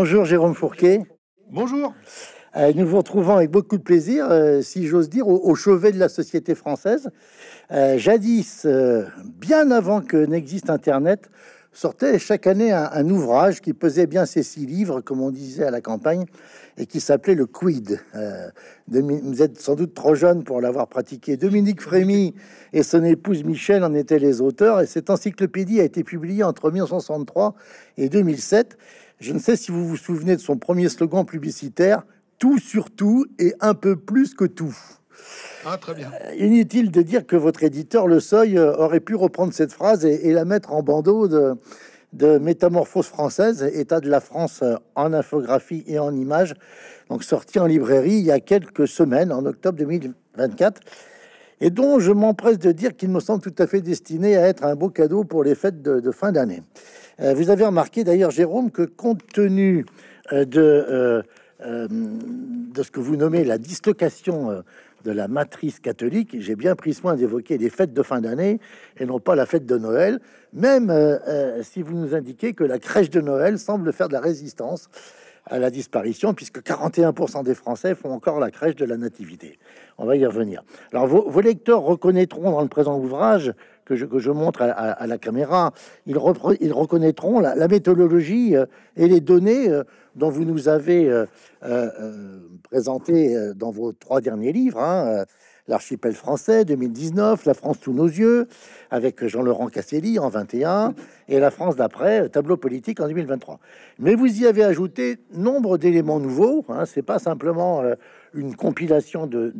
Bonjour Jérôme Fourquet. Bonjour. Euh, nous vous retrouvons avec beaucoup de plaisir, euh, si j'ose dire, au, chevet de la société française. Euh, jadis, bien avant que n'existe Internet, sortait chaque année un, ouvrage qui pesait bien ses six livres, comme on disait à la campagne, et qui s'appelait le Quid. vous êtes sans doute trop jeune pour l'avoir pratiqué. Dominique Frémy et son épouse Michel en étaient les auteurs, et cette encyclopédie a été publiée entre 1963 et 2007. Je ne sais si vous vous souvenez de son premier slogan publicitaire Tout sur tout et un peu plus que tout. Ah, très bien. Euh, inutile de dire que votre éditeur, Le Seuil, euh, aurait pu reprendre cette phrase et, la mettre en bandeau de, Métamorphose française, état de la France euh, en infographie et en images, donc sorti en librairie il y a quelques semaines, en octobre 2024, et dont je m'empresse de dire qu'il me semble tout à fait destiné à être un beau cadeau pour les fêtes de fin d'année. Euh, vous avez remarqué d'ailleurs, Jérôme, que compte tenu euh, de, euh, de ce que vous nommez la dislocation de la matrice catholique, j'ai bien pris soin d'évoquer les fêtes de fin d'année et non pas la fête de Noël, même si vous nous indiquez que la crèche de Noël semble faire de la résistance à la disparition, puisque 41% des Français font encore la crèche de la nativité. On va y revenir. Alors, vos lecteurs reconnaîtront dans le présent ouvrage que je, que je montre à, la caméra, ils, ils reconnaîtront la, méthodologie euh, et les données euh, dont vous nous avez euh, présenté dans vos trois derniers livres. Hein, L'archipel français 2019, La France sous nos yeux, avec Jean-Laurent Casselli en 21, et La France d'après, tableau politique en 2023. Mais vous y avez ajouté nombre d'éléments nouveaux. Hein, c'est pas simplement une compilation de,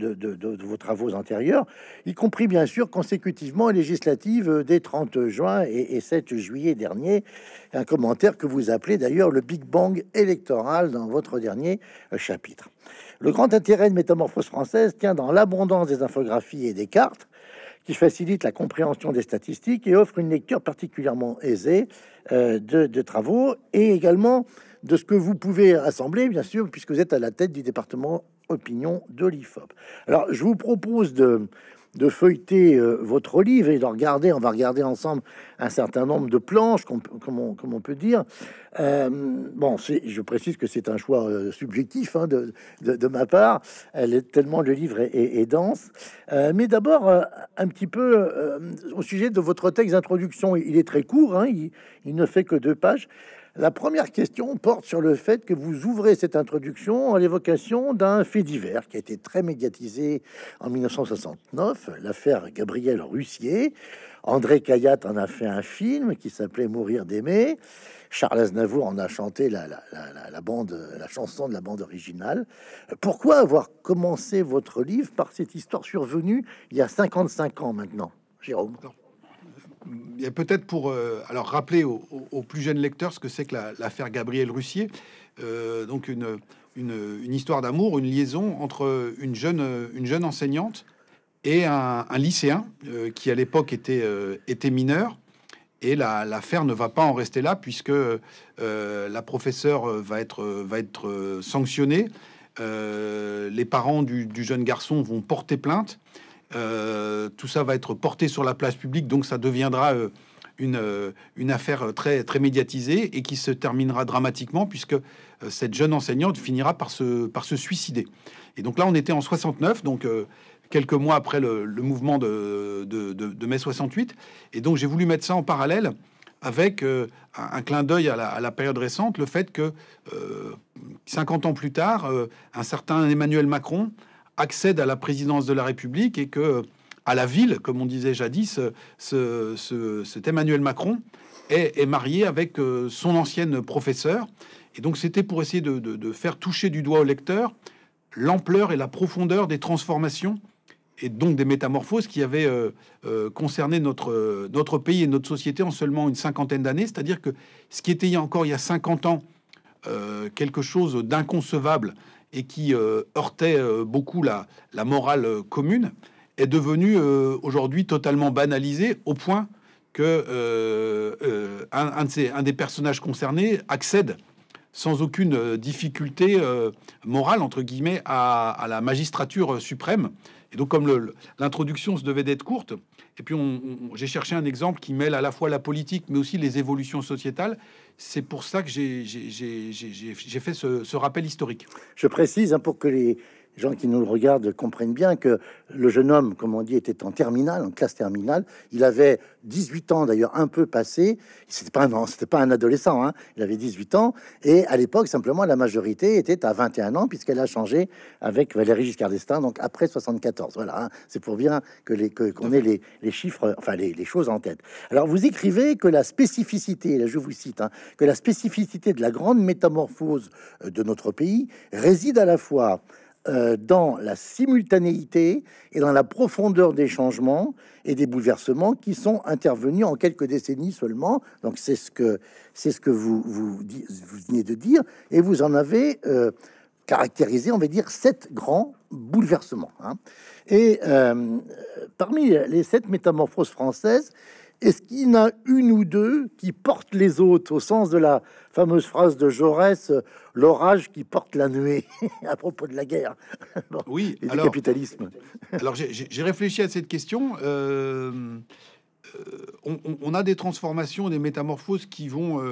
vos travaux antérieurs, y compris bien sûr consécutivement législative législatives des 30 juin et, 7 juillet dernier. Un commentaire que vous appelez d'ailleurs le Big Bang électoral dans votre dernier euh, chapitre. Le grand intérêt de Métamorphose française tient dans l'abondance des infographies et des cartes qui facilitent la compréhension des statistiques et offre une lecture particulièrement aisée euh, de, de, travaux et également de ce que vous pouvez assembler, bien sûr, puisque vous êtes à la tête du département opinion de l'IFOP. Alors, je vous propose de, de feuilleter euh, votre livre et de regarder, on va regarder ensemble un certain nombre de planches, comme on, on peut dire. Euh, bon, je précise que c'est un choix euh, subjectif hein, de, de, ma part, Elle est, tellement le livre est, dense. Euh, mais d'abord, un petit peu au sujet de votre texte d'introduction, il est très court, hein, il, il, ne fait que deux pages. La première question porte sur le fait que vous ouvrez cette introduction à l'évocation d'un fait divers qui a été très médiatisé en 1969, l'affaire Gabriel Russier. André Cayatte en a fait un film qui s'appelait Mourir d'aimer. Charles Aznavour en a chanté la, la, bande, la chanson de la bande originale. Pourquoi avoir commencé votre livre par cette histoire survenue il y a 55 ans maintenant, Jérôme a peut-être pour euh, alors rappeler aux, plus jeunes lecteurs ce que c'est que l'affaire Gabriel Russier, euh, donc une, une, histoire d'amour, une liaison entre une jeune, une jeune enseignante et un, lycéen euh, qui à l'époque était, était mineur. Et l'affaire ne va pas en rester là puisque la professeure va être, va être sanctionnée. les parents du, jeune garçon vont porter plainte. Euh, tout ça va être porté sur la place publique, donc ça deviendra euh, euh, une, affaire très, très médiatisée et qui se terminera dramatiquement puisque cette jeune enseignante finira par se, par se suicider. Et donc là, on était en 69, donc quelques mois après le, mouvement de, mai 68. Et donc j'ai voulu mettre ça en parallèle avec un, clin d'œil à, la, période récente, le fait que 50 ans plus tard, un certain Emmanuel Macron accède à la présidence de la République et que à la ville, comme on disait jadis, euh, cet Emmanuel Macron est, marié avec euh, son ancienne professeure. Et donc c'était pour essayer de, faire toucher du doigt au lecteur l'ampleur et la profondeur des transformations et donc des métamorphoses qui avaient euh, concerné notre, pays et notre société en seulement une cinquantaine d'années. C'est-à-dire que ce qui était encore il y a 50 ans quelque chose d'inconcevable et qui euh, heurtait euh, beaucoup la, morale euh, commune, est devenue aujourd'hui totalement banalisée au point que un, des personnages concernés accède sans aucune difficulté morale, entre guillemets, à, à, la magistrature suprême. Et donc, comme l'introduction se devait d'être courte, et puis, j'ai cherché un exemple qui mêle à la fois la politique, mais aussi les évolutions sociétales. C'est pour ça que j'ai fait ce, rappel historique. Je précise, hein, pour que les, gens qui nous regardent comprennent bien que le jeune homme, comme on dit, était en terminale, en classe terminale. Il avait 18 ans d'ailleurs, un peu passé. C'était pas un, c'était pas un adolescent. Hein. Il avait 18 ans et à l'époque simplement la majorité était à 21 ans puisqu'elle a changé avec Valérie Giscard d'Estaing. Donc après 74. Voilà. Hein. C'est pour bien que les qu'on ait les, chiffres, enfin les, choses en tête. Alors vous écrivez que la spécificité, là je vous cite, hein, que la spécificité de la grande métamorphose euh, de notre pays réside à la fois euh, dans la simultanéité et dans la profondeur des changements et des bouleversements qui sont intervenus en quelques décennies seulement. Donc c'est ce que, c'est ce que vous, vous, venez de dire, et vous en avez euh, caractérisé, on va dire, sept grands bouleversements. Hein. Et euh, parmi les sept métamorphoses françaises, est-ce qu'il y en a une ou deux qui portent les autres, au sens de la fameuse phrase de Jaurès, euh, l'orage qui porte la nuée, à propos de la guerre oui, et alors, du capitalisme euh, Alors j'ai réfléchi à cette question. Euh, on, a des transformations, des métamorphoses qui vont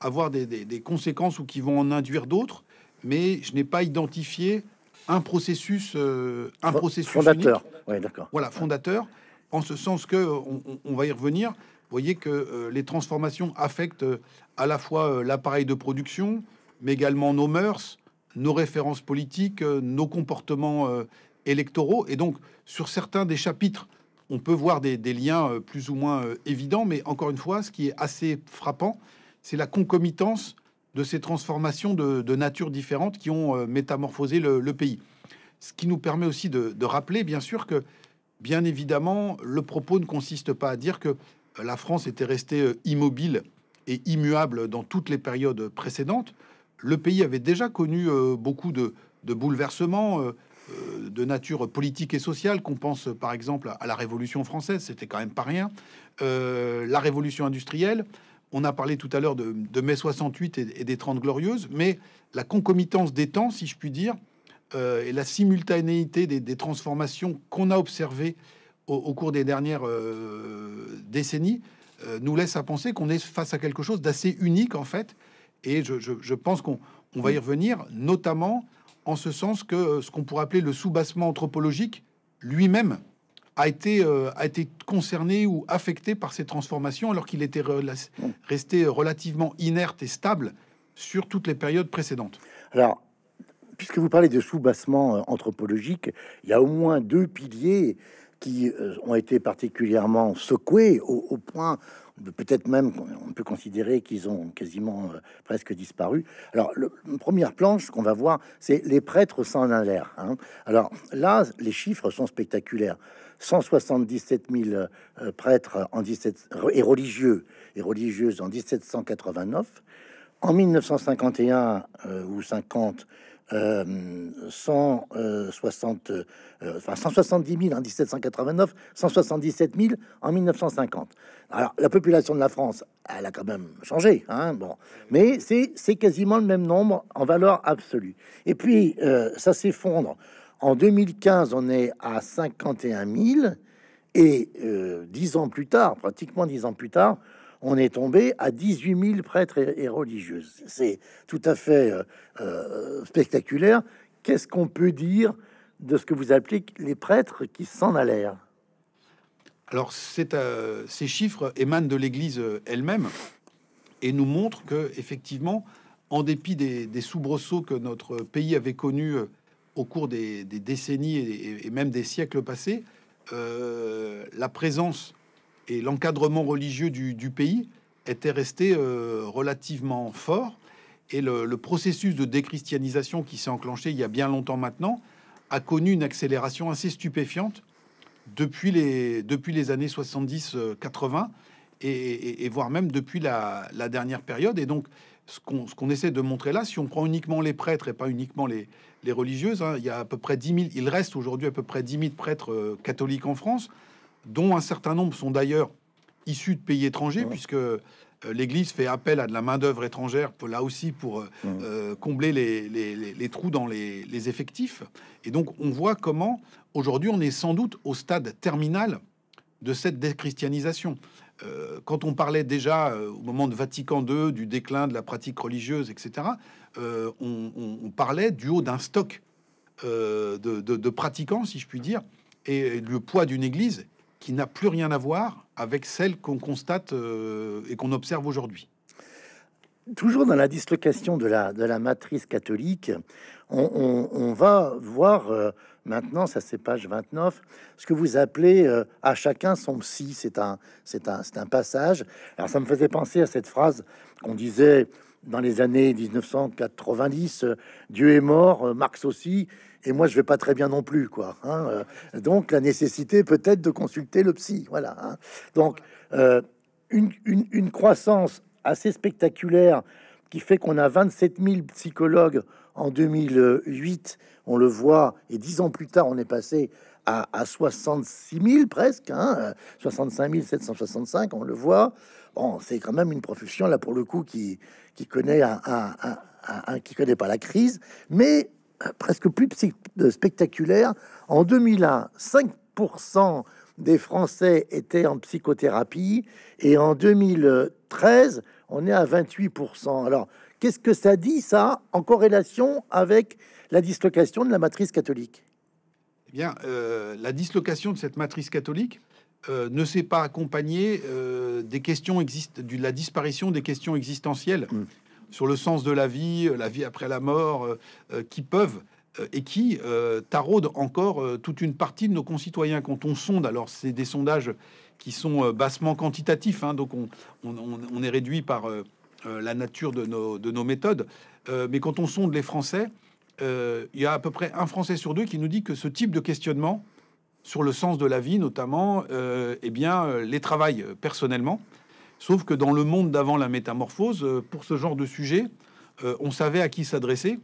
avoir des, conséquences ou qui vont en induire d'autres, mais je n'ai pas identifié un processus, un processus fondateur. d'accord. Voilà, fondateur en ce sens que euh, on, va y revenir. Vous voyez que euh, les transformations affectent euh, à la fois l'appareil de production, mais également nos mœurs, nos références politiques, nos comportements électoraux. Et donc, sur certains des chapitres, on peut voir des, liens plus ou moins évidents, mais encore une fois, ce qui est assez frappant, c'est la concomitance de ces transformations de, nature différente qui ont métamorphosé le, pays. Ce qui nous permet aussi de rappeler, bien sûr, que Bien évidemment, le propos ne consiste pas à dire que euh, la France était restée euh, immobile et immuable dans toutes les périodes précédentes. Le pays avait déjà connu euh, beaucoup de, bouleversements de nature politique et sociale, qu'on pense par exemple à la Révolution française, c'était quand même pas rien, la Révolution industrielle, on a parlé tout à l'heure de, mai 68 et, et, des Trente Glorieuses, mais la concomitance des temps, si je puis dire, euh, et la simultanéité des, transformations qu'on a observées au, cours des dernières euh, décennies euh, nous laisse à penser qu'on est face à quelque chose d'assez unique en fait. Et je, pense qu'on va y revenir, notamment en ce sens que ce qu'on pourrait appeler le soubassement anthropologique lui-même a été, a été concerné ou affecté par ces transformations alors qu'il était resté relativement inerte et stable sur toutes les périodes précédentes. Alors, puisque vous parlez de soubassement euh, anthropologique, il y a au moins deux piliers qui euh, ont été particulièrement secoués au, point peut-être même on peut considérer qu'ils ont quasiment euh, presque disparu. Alors, première planche qu'on va voir, c'est les prêtres sans l'air. Hein. Alors là, les chiffres sont spectaculaires. 177 000 prêtres en 17, et religieux et religieuses en 1789. En 1951 ou 50, 160, 170 000 en 1789, 177 000 en 1950. Alors, la population de la France, elle a quand même changé, hein, bon, mais c'est quasiment le même nombre en valeur absolue. Et puis, euh, ça s'effondre. En 2015, on est à 51 000. Et euh, dix ans plus tard, pratiquement dix ans plus tard, on est tombé à 18 000 prêtres et, religieuses. C'est tout à fait euh, euh, spectaculaire. Qu'est-ce qu'on peut dire de ce que vous appelez les prêtres qui s'en allèrent Alors, euh, ces chiffres émanent de l'Église elle-même et nous montrent que, effectivement, en dépit des, soubresauts que notre pays avait connus au cours des, décennies et, même des siècles passés, la présence et l'encadrement religieux du, pays était resté euh, relativement fort. Et le, processus de déchristianisation qui s'est enclenché il y a bien longtemps maintenant a connu une accélération assez stupéfiante depuis les, depuis les années 70-80 euh, et, voire même depuis la, dernière période. Et donc, ce qu'on essaie de montrer là, si on prend uniquement les prêtres et pas uniquement les, religieuses, hein, il y a à peu près 10 000, il reste aujourd'hui à peu près 10 000 prêtres euh, catholiques en France dont un certain nombre sont d'ailleurs issus de pays étrangers, puisque euh, l'Église fait appel à de la main-d'œuvre étrangère, là aussi pour euh, euh, combler les, trous dans les, effectifs. Et donc, on voit comment aujourd'hui on est sans doute au stade terminal de cette déchristianisation. quand on parlait déjà au moment de Vatican II du déclin de la pratique religieuse, etc., on, parlait du haut d'un stock de, pratiquants, si je puis dire, et, et le poids d'une Église qui n'a plus rien à voir avec celle qu'on constate euh, et qu'on observe aujourd'hui. Toujours dans la dislocation de la, de la matrice catholique, on, va voir euh, maintenant, ça c'est page 29, ce que vous appelez euh, à chacun son psy. C'est un, c'est, un, c'est un passage. Alors ça me faisait penser à cette phrase qu'on disait dans les années 1990, Dieu est mort, Marx aussi, et moi je vais pas très bien non plus, quoi. Hein, euh. Donc la nécessité peut-être de consulter le psy, voilà. Hein. Donc euh, une, croissance assez spectaculaire qui fait qu'on a 27 000 psychologues en 2008, on le voit, et dix ans plus tard on est passé à, à 66 000 presque, 65 hein, 765, euh, on le voit. Bon, c'est quand même une profession là pour le coup qui, qui connaît un qui connaît pas la crise, mais presque plus spectaculaire. En 2001, 5% des Français étaient en psychothérapie et en 2013, on est à 28%. Alors, qu'est-ce que ça dit, ça, en corrélation avec la dislocation de la matrice catholique Eh bien, euh, la dislocation de cette matrice catholique, euh, ne s'est pas accompagnée euh, des questions existent de la disparition des questions existentielles hmm sur le sens de la vie, euh, la vie après la mort, euh, euh, qui peuvent et qui taraudent encore toute une partie de nos concitoyens. Quand on sonde, alors c'est des sondages qui sont bassement quantitatifs, hein, donc on, est réduit par la nature de nos, méthodes, mais quand on sonde les Français, il y a à peu près un Français sur deux qui nous dit que ce type de questionnement sur le sens de la vie, notamment, eh bien, les travaille personnellement. Sauf que dans le monde d'avant la métamorphose, euh, pour ce genre de sujet, euh, on savait à qui s'adresser.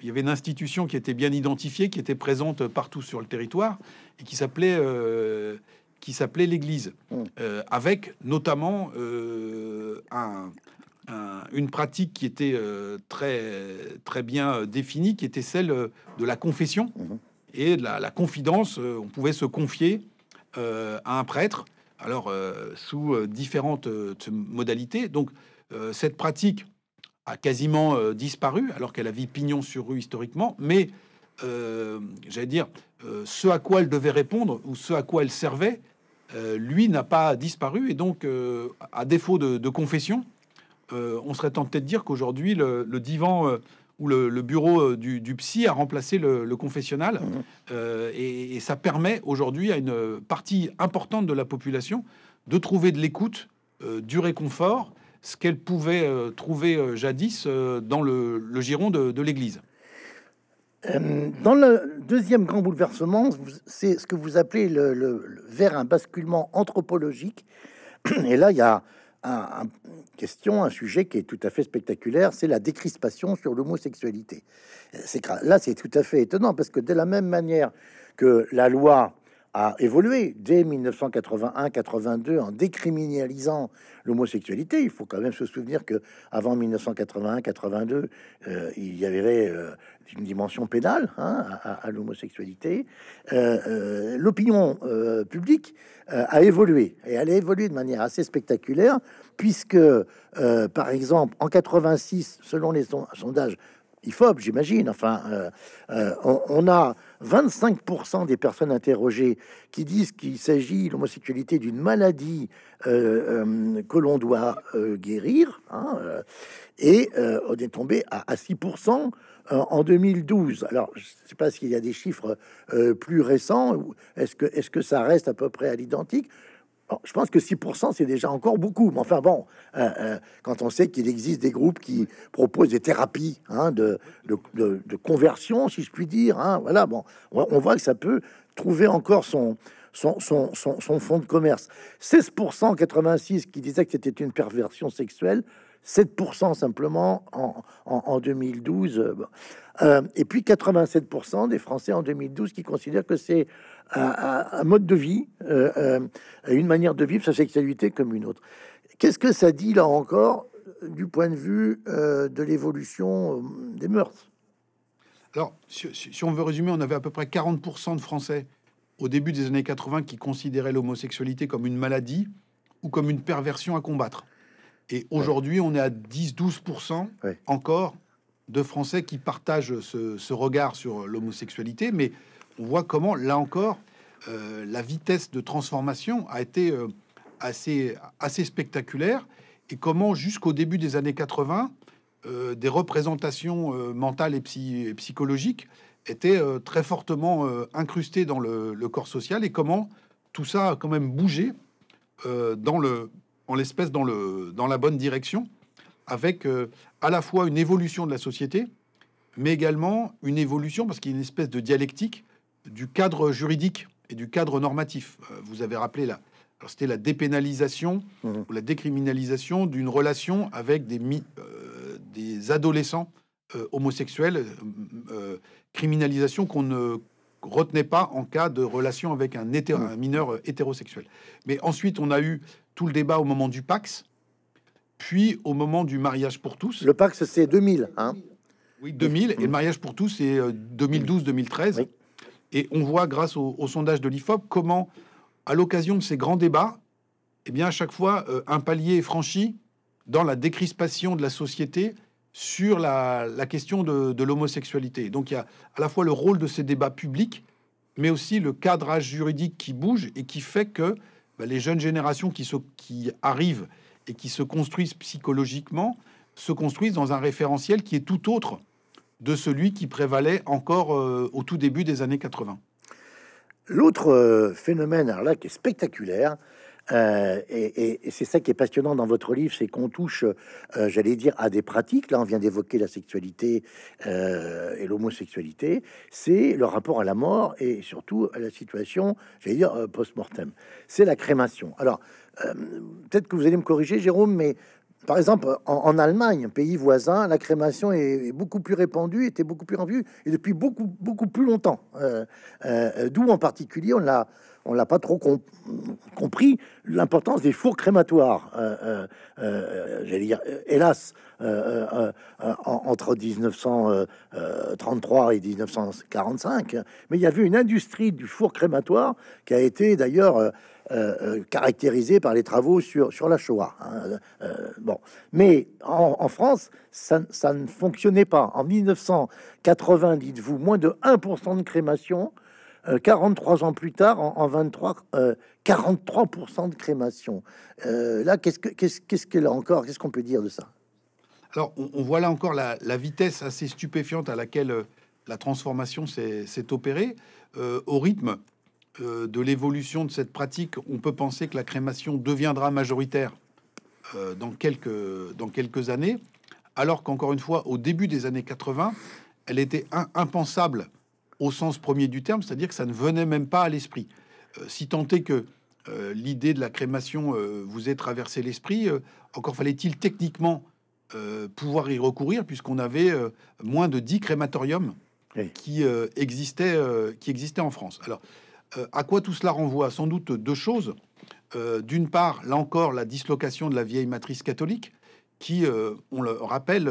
Il y avait une institution qui était bien identifiée, qui était présente partout sur le territoire et qui s'appelait euh, qui s'appelait l'Église, mmh. avec notamment une pratique qui était très très bien définie, qui était celle de la confession mmh. et de la confidence. on pouvait se confier à un prêtre alors euh, sous euh, différentes euh, modalités. Donc cette pratique a quasiment disparu, alors qu'elle a vu pignon sur rue historiquement, mais j'allais dire, ce à quoi elle devait répondre ou ce à quoi elle servait, lui n'a pas disparu et donc, à défaut de, confession, on serait tenté de dire qu'aujourd'hui le, le divan où le, bureau euh, du, psy a remplacé le, confessionnal. Mmh. Euh, et, ça permet aujourd'hui à une partie importante de la population de trouver de l'écoute, euh, du réconfort, ce qu'elle pouvait trouver jadis dans le, giron de, l'Église. Dans le deuxième grand bouleversement, c'est ce que vous appelez le, vers un basculement anthropologique. Et là, il y a un, un question, un sujet qui est tout à fait spectaculaire, c'est la décrispation sur l'homosexualité. Là, c'est tout à fait étonnant parce que de la même manière que la loi a évolué dès 1981-82 en décriminalisant l'homosexualité. Il faut quand même se souvenir que avant 1981-82, euh, il y avait euh, une dimension pénale hein, à, l'homosexualité. Euh, l'opinion publique a évolué et elle a évolué de manière assez spectaculaire puisque, euh, par exemple, en 86, selon les sondages IFOP, j'imagine, enfin, euh, euh, on, a 25% des personnes interrogées qui disent qu'il s'agit, l'homosexualité, d'une maladie que l'on doit guérir, hein, et on est tombé à, 6% en 2012. Alors, je ne sais pas s'il y a des chiffres plus récents. Est-ce que, est -ce que ça reste à peu près à l'identique Oh, je pense que 6%, c'est déjà encore beaucoup. Mais enfin bon, euh, euh, quand on sait qu'il existe des groupes qui proposent des thérapies hein, de, de, conversion, si je puis dire, hein, voilà, bon, on, voit que ça peut trouver encore son, son, fonds de commerce. 16% 86 qui disaient que c'était une perversion sexuelle, 7% simplement en, 2012. Euh, et puis 87% des Français en 2012 qui considèrent que c'est un mode de vie, euh, euh, une manière de vivre sa sexualité comme une autre. Qu'est-ce que ça dit là encore du point de vue euh, de l'évolution des mœurs Alors, si, on veut résumer, on avait à peu près 40% de Français au début des années 80 qui considéraient l'homosexualité comme une maladie ou comme une perversion à combattre. Et aujourd'hui, on est à 10-12% encore de Français qui partagent ce regard sur l'homosexualité, mais on voit comment, là encore, euh, la vitesse de transformation a été euh, assez, assez spectaculaire et comment, jusqu'au début des années 80, euh, des représentations mentales et, psychologiques étaient très fortement incrustées dans le, corps social et comment tout ça a quand même bougé dans le, en l'espèce dans, le, dans la bonne direction avec à la fois une évolution de la société mais également une évolution parce qu'il y a une espèce de dialectique du cadre juridique et du cadre normatif. Euh, vous avez rappelé là. c'était la dépénalisation mhm. ou la décriminalisation d'une relation avec des, euh, adolescents euh, homosexuels, criminalisation qu'on ne retenait pas en cas de relation avec un, mhm. mineur hétérosexuel. Mais ensuite, on a eu tout le débat au moment du Pax, puis au moment du mariage pour tous. Le Pax, c'est 2000, hein. Oui, 2000, et le mhm. mariage pour tous, c'est 2012-2013. Oui. Et on voit, grâce au, sondage de l'IFOP, comment, à l'occasion de ces grands débats, eh bien, à chaque fois, euh, un palier est franchi dans la décrispation de la société sur la, question de, l'homosexualité. Donc, il y a à la fois le rôle de ces débats publics, mais aussi le cadrage juridique qui bouge et qui fait que bah, les jeunes générations qui, qui arrivent et qui se construisent psychologiquement se construisent dans un référentiel qui est tout autre de celui qui prévalait encore euh, au tout début des années 80. L'autre euh, phénomène, alors là, qui est spectaculaire, euh, et, c'est ça qui est passionnant dans votre livre, c'est qu'on touche, j'allais dire, à des pratiques. Là, on vient d'évoquer la sexualité et l'homosexualité. C'est le rapport à la mort et surtout à la situation, j'allais dire, post-mortem. C'est la crémation. Alors, peut-être que vous allez me corriger, Jérôme, mais par exemple, en, Allemagne, pays voisin, la crémation est, beaucoup plus répandue, était beaucoup plus en vue et depuis beaucoup, beaucoup plus longtemps. Euh, euh, d'où en particulier, on l'a on l'a pas trop compris l'importance des fours crématoires. Euh, euh, euh, j'allais dire, hélas, entre 1933 et 1945. Mais il y avait une industrie du four crématoire qui a été d'ailleurs caractérisée par les travaux sur, sur la Shoah. Hein, bon, mais en, France, ça, ça, ne fonctionnait pas. En 1980, dites-vous, moins de 1% de crémation. 43 euh, ans plus tard, en, 23, 43% euh, de crémation. Euh, là, qu'est-ce qu'est-ce a encore Qu'est-ce qu'on peut dire de ça Alors, on, voit là encore la, vitesse assez stupéfiante à laquelle la transformation s'est opérée au rythme de l'évolution de cette pratique, on peut penser que la crémation deviendra majoritaire dans, quelques, dans quelques années, alors qu'encore une fois, au début des années 80, elle était impensable au sens premier du terme, c'est-à-dire que ça ne venait même pas à l'esprit. Euh, si tant est que euh, l'idée de la crémation euh, vous ait traversé l'esprit, encore fallait-il techniquement pouvoir y recourir, puisqu'on avait moins de dix crématoriums qui, existaient, qui existaient en France. Alors, à quoi tout cela renvoie Sans doute deux choses. D'une part, là encore, la dislocation de la vieille matrice catholique, qui, on le rappelle,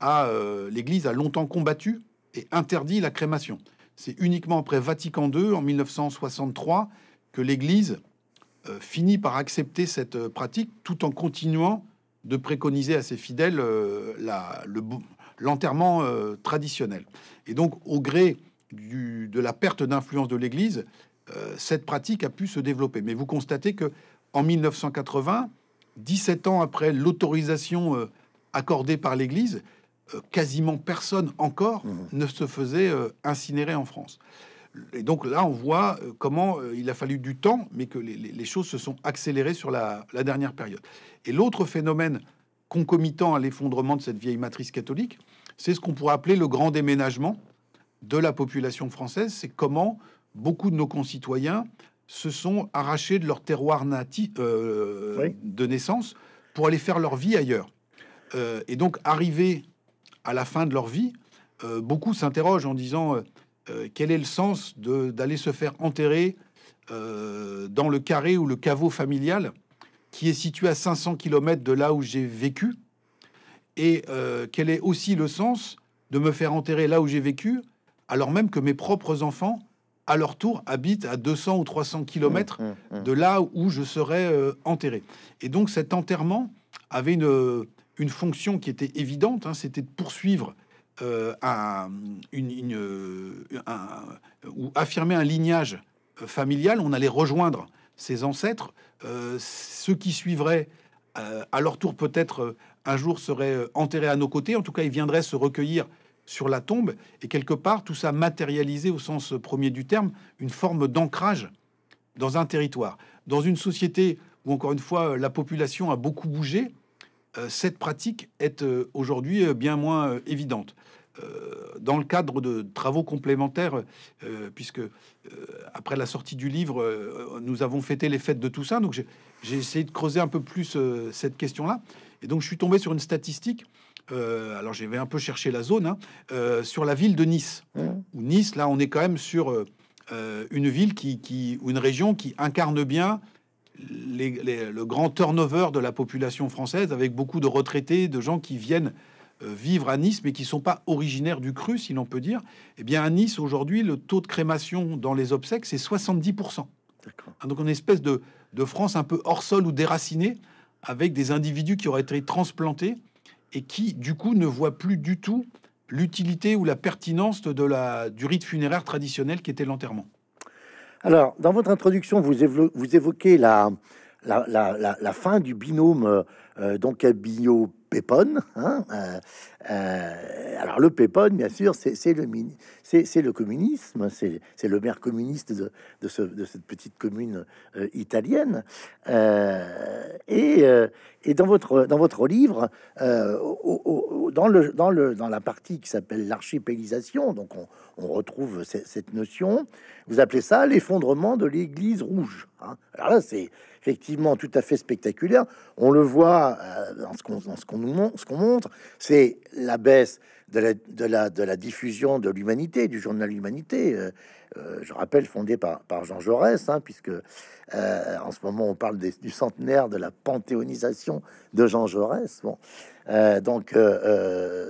à l'Église a longtemps combattu et interdit la crémation. C'est uniquement après Vatican II, en 1963, que l'Église euh, finit par accepter cette euh, pratique tout en continuant de préconiser à ses fidèles euh, l'enterrement traditionnel. Et donc, au gré du, de la perte d'influence de l'Église, cette pratique a pu se développer. Mais vous constatez que en 1980, 17 ans après l'autorisation accordée par l'Église, euh, quasiment personne encore mmh. ne se faisait euh, incinérer en France. Et donc là, on voit euh, comment il a fallu du temps, mais que les, choses se sont accélérées sur la, dernière période. Et l'autre phénomène concomitant à l'effondrement de cette vieille matrice catholique, c'est ce qu'on pourrait appeler le grand déménagement de la population française. C'est comment beaucoup de nos concitoyens se sont arrachés de leur terroir natif, de naissance pour aller faire leur vie ailleurs. et donc arriver à la fin de leur vie, euh, beaucoup s'interrogent en disant euh, euh, quel est le sens d'aller se faire enterrer dans le carré ou le caveau familial qui est situé à 500 km de là où j'ai vécu et quel est aussi le sens de me faire enterrer là où j'ai vécu alors même que mes propres enfants à leur tour, habitent à 200 ou 300 km mmh, mmh, mmh. de là où je serai enterré. Et donc cet enterrement avait une, une fonction qui était évidente, hein, c'était de poursuivre euh, ou affirmer un lignage euh, familial. On allait rejoindre ses ancêtres, euh, ceux qui suivraient à leur tour peut-être un jour seraient enterrés à nos côtés. En tout cas, ils viendraient se recueillir sur la tombe et quelque part tout ça matérialisé au sens premier du terme, une forme d'ancrage dans un territoire, dans une société où encore une fois la population a beaucoup bougé euh, cette pratique est euh, aujourd'hui euh, bien moins évidente. Dans le cadre de travaux complémentaires, puisque après la sortie du livre, nous avons fêté les fêtes de Toussaint, donc j'ai essayé de creuser un peu plus cette question-là. Et donc je suis tombé sur une statistique alors j'avais un peu cherché la zone, hein, sur la ville de Nice. Mmh. nice, là, on est quand même sur une ville qui, ou une région qui incarne bien le grand turnover de la population française, avec beaucoup de retraités, de gens qui viennent euh, vivre à Nice, mais qui ne sont pas originaires du cru, si l'on peut dire, eh bien à Nice, aujourd'hui, le taux de crémation dans les obsèques, c'est 70%. Hein, donc, une espèce de, France un peu hors sol ou déracinée, avec des individus qui auraient été transplantés et qui, du coup, ne voient plus du tout l'utilité ou la pertinence de la, du rite funéraire traditionnel qui était l'enterrement. Alors, dans votre introduction, vous, évoquez la, la fin du binôme euh, euh, donc à bio hein, euh, euh, alors le pépone, bien sûr, c'est le, le, communisme, c'est le maire communiste de, cette petite commune italienne. Et, dans votre, dans votre livre, dans, le, dans, dans la partie qui s'appelle l'archipélisation, donc on, retrouve cette notion, vous appelez ça l'effondrement de l'Église rouge. Hein. Alors là, c'est effectivement tout à fait spectaculaire. On le voit euh, dans ce qu'on ce qu'on nous montre, c'est la baisse de la, de la, diffusion de l'humanité, du journal Humanité. Euh, euh, je rappelle fondé par, par Jean Jaurès, hein, puisque en ce moment on parle du centenaire de la panthéonisation de Jean Jaurès. Bon, donc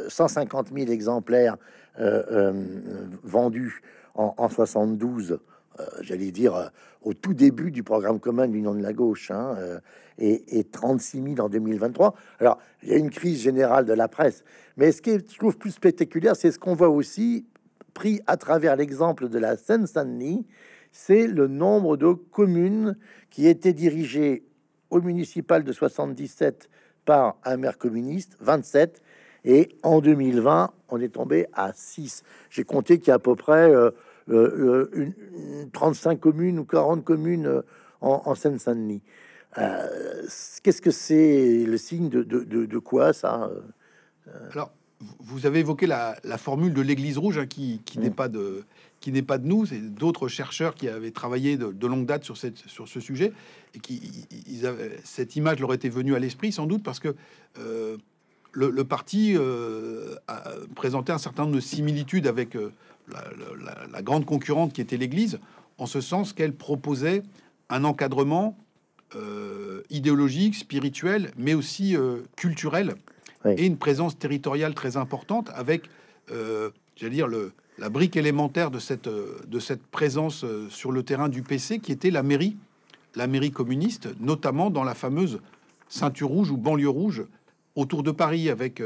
150 000 exemplaires vendus en, en 72 euh, j'allais dire, euh, au tout début du programme commun de l'Union de la gauche, hein, euh, et, 36 000 en 2023. Alors, il y a une crise générale de la presse, mais ce qui est, je trouve plus spectaculaire, c'est ce qu'on voit aussi pris à travers l'exemple de la Seine-Saint-Denis, c'est le nombre de communes qui étaient dirigées au municipal de 77 par un maire communiste, 27, et en 2020, on est tombé à 6. J'ai compté qu'il y a à peu près... Euh, euh, une, 35 communes ou 40 communes euh, en, Seine-Saint-Denis. Qu'est-ce que c'est le signe de, quoi ça Alors, vous avez évoqué la, formule de l'Église rouge hein, qui, n'est mm. pas de qui n'est pas de nous, c'est d'autres chercheurs qui avaient travaillé de, longue date sur, ce sujet et qui cette image leur était venue à l'esprit sans doute parce que le, parti présentait a présenté un certain nombre de similitudes avec la, grande concurrente qui était l'Église, en ce sens qu'elle proposait un encadrement euh, idéologique, spirituel, mais aussi euh, culturel, et une présence territoriale très importante avec, euh, j'allais dire, la brique élémentaire de cette, de cette présence sur le terrain du PC qui était la mairie, la mairie communiste, notamment dans la fameuse ceinture rouge ou banlieue rouge autour de Paris avec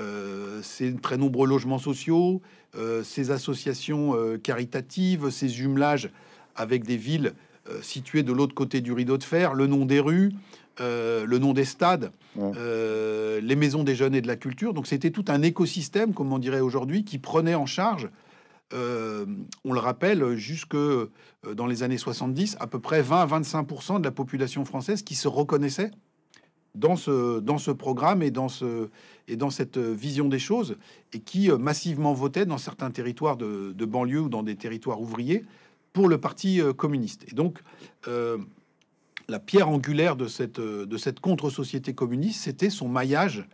euh, ces très nombreux logements sociaux, euh, ces associations euh, caritatives, ces humelages avec des villes situées de l'autre côté du rideau de fer, le nom des rues, le nom des stades, les maisons des jeunes et de la culture. Donc c'était tout un écosystème, comme on dirait aujourd'hui, qui prenait en charge, on le rappelle, jusque dans les années 70, à peu près 20-25% de la population française qui se reconnaissait dans ce, dans ce programme et dans, ce, et dans cette vision des choses, et qui euh, massivement votaient dans certains territoires de, de banlieue ou dans des territoires ouvriers pour le Parti euh, communiste. Et donc, euh, la pierre angulaire de cette, de cette contre-société communiste, c'était son maillage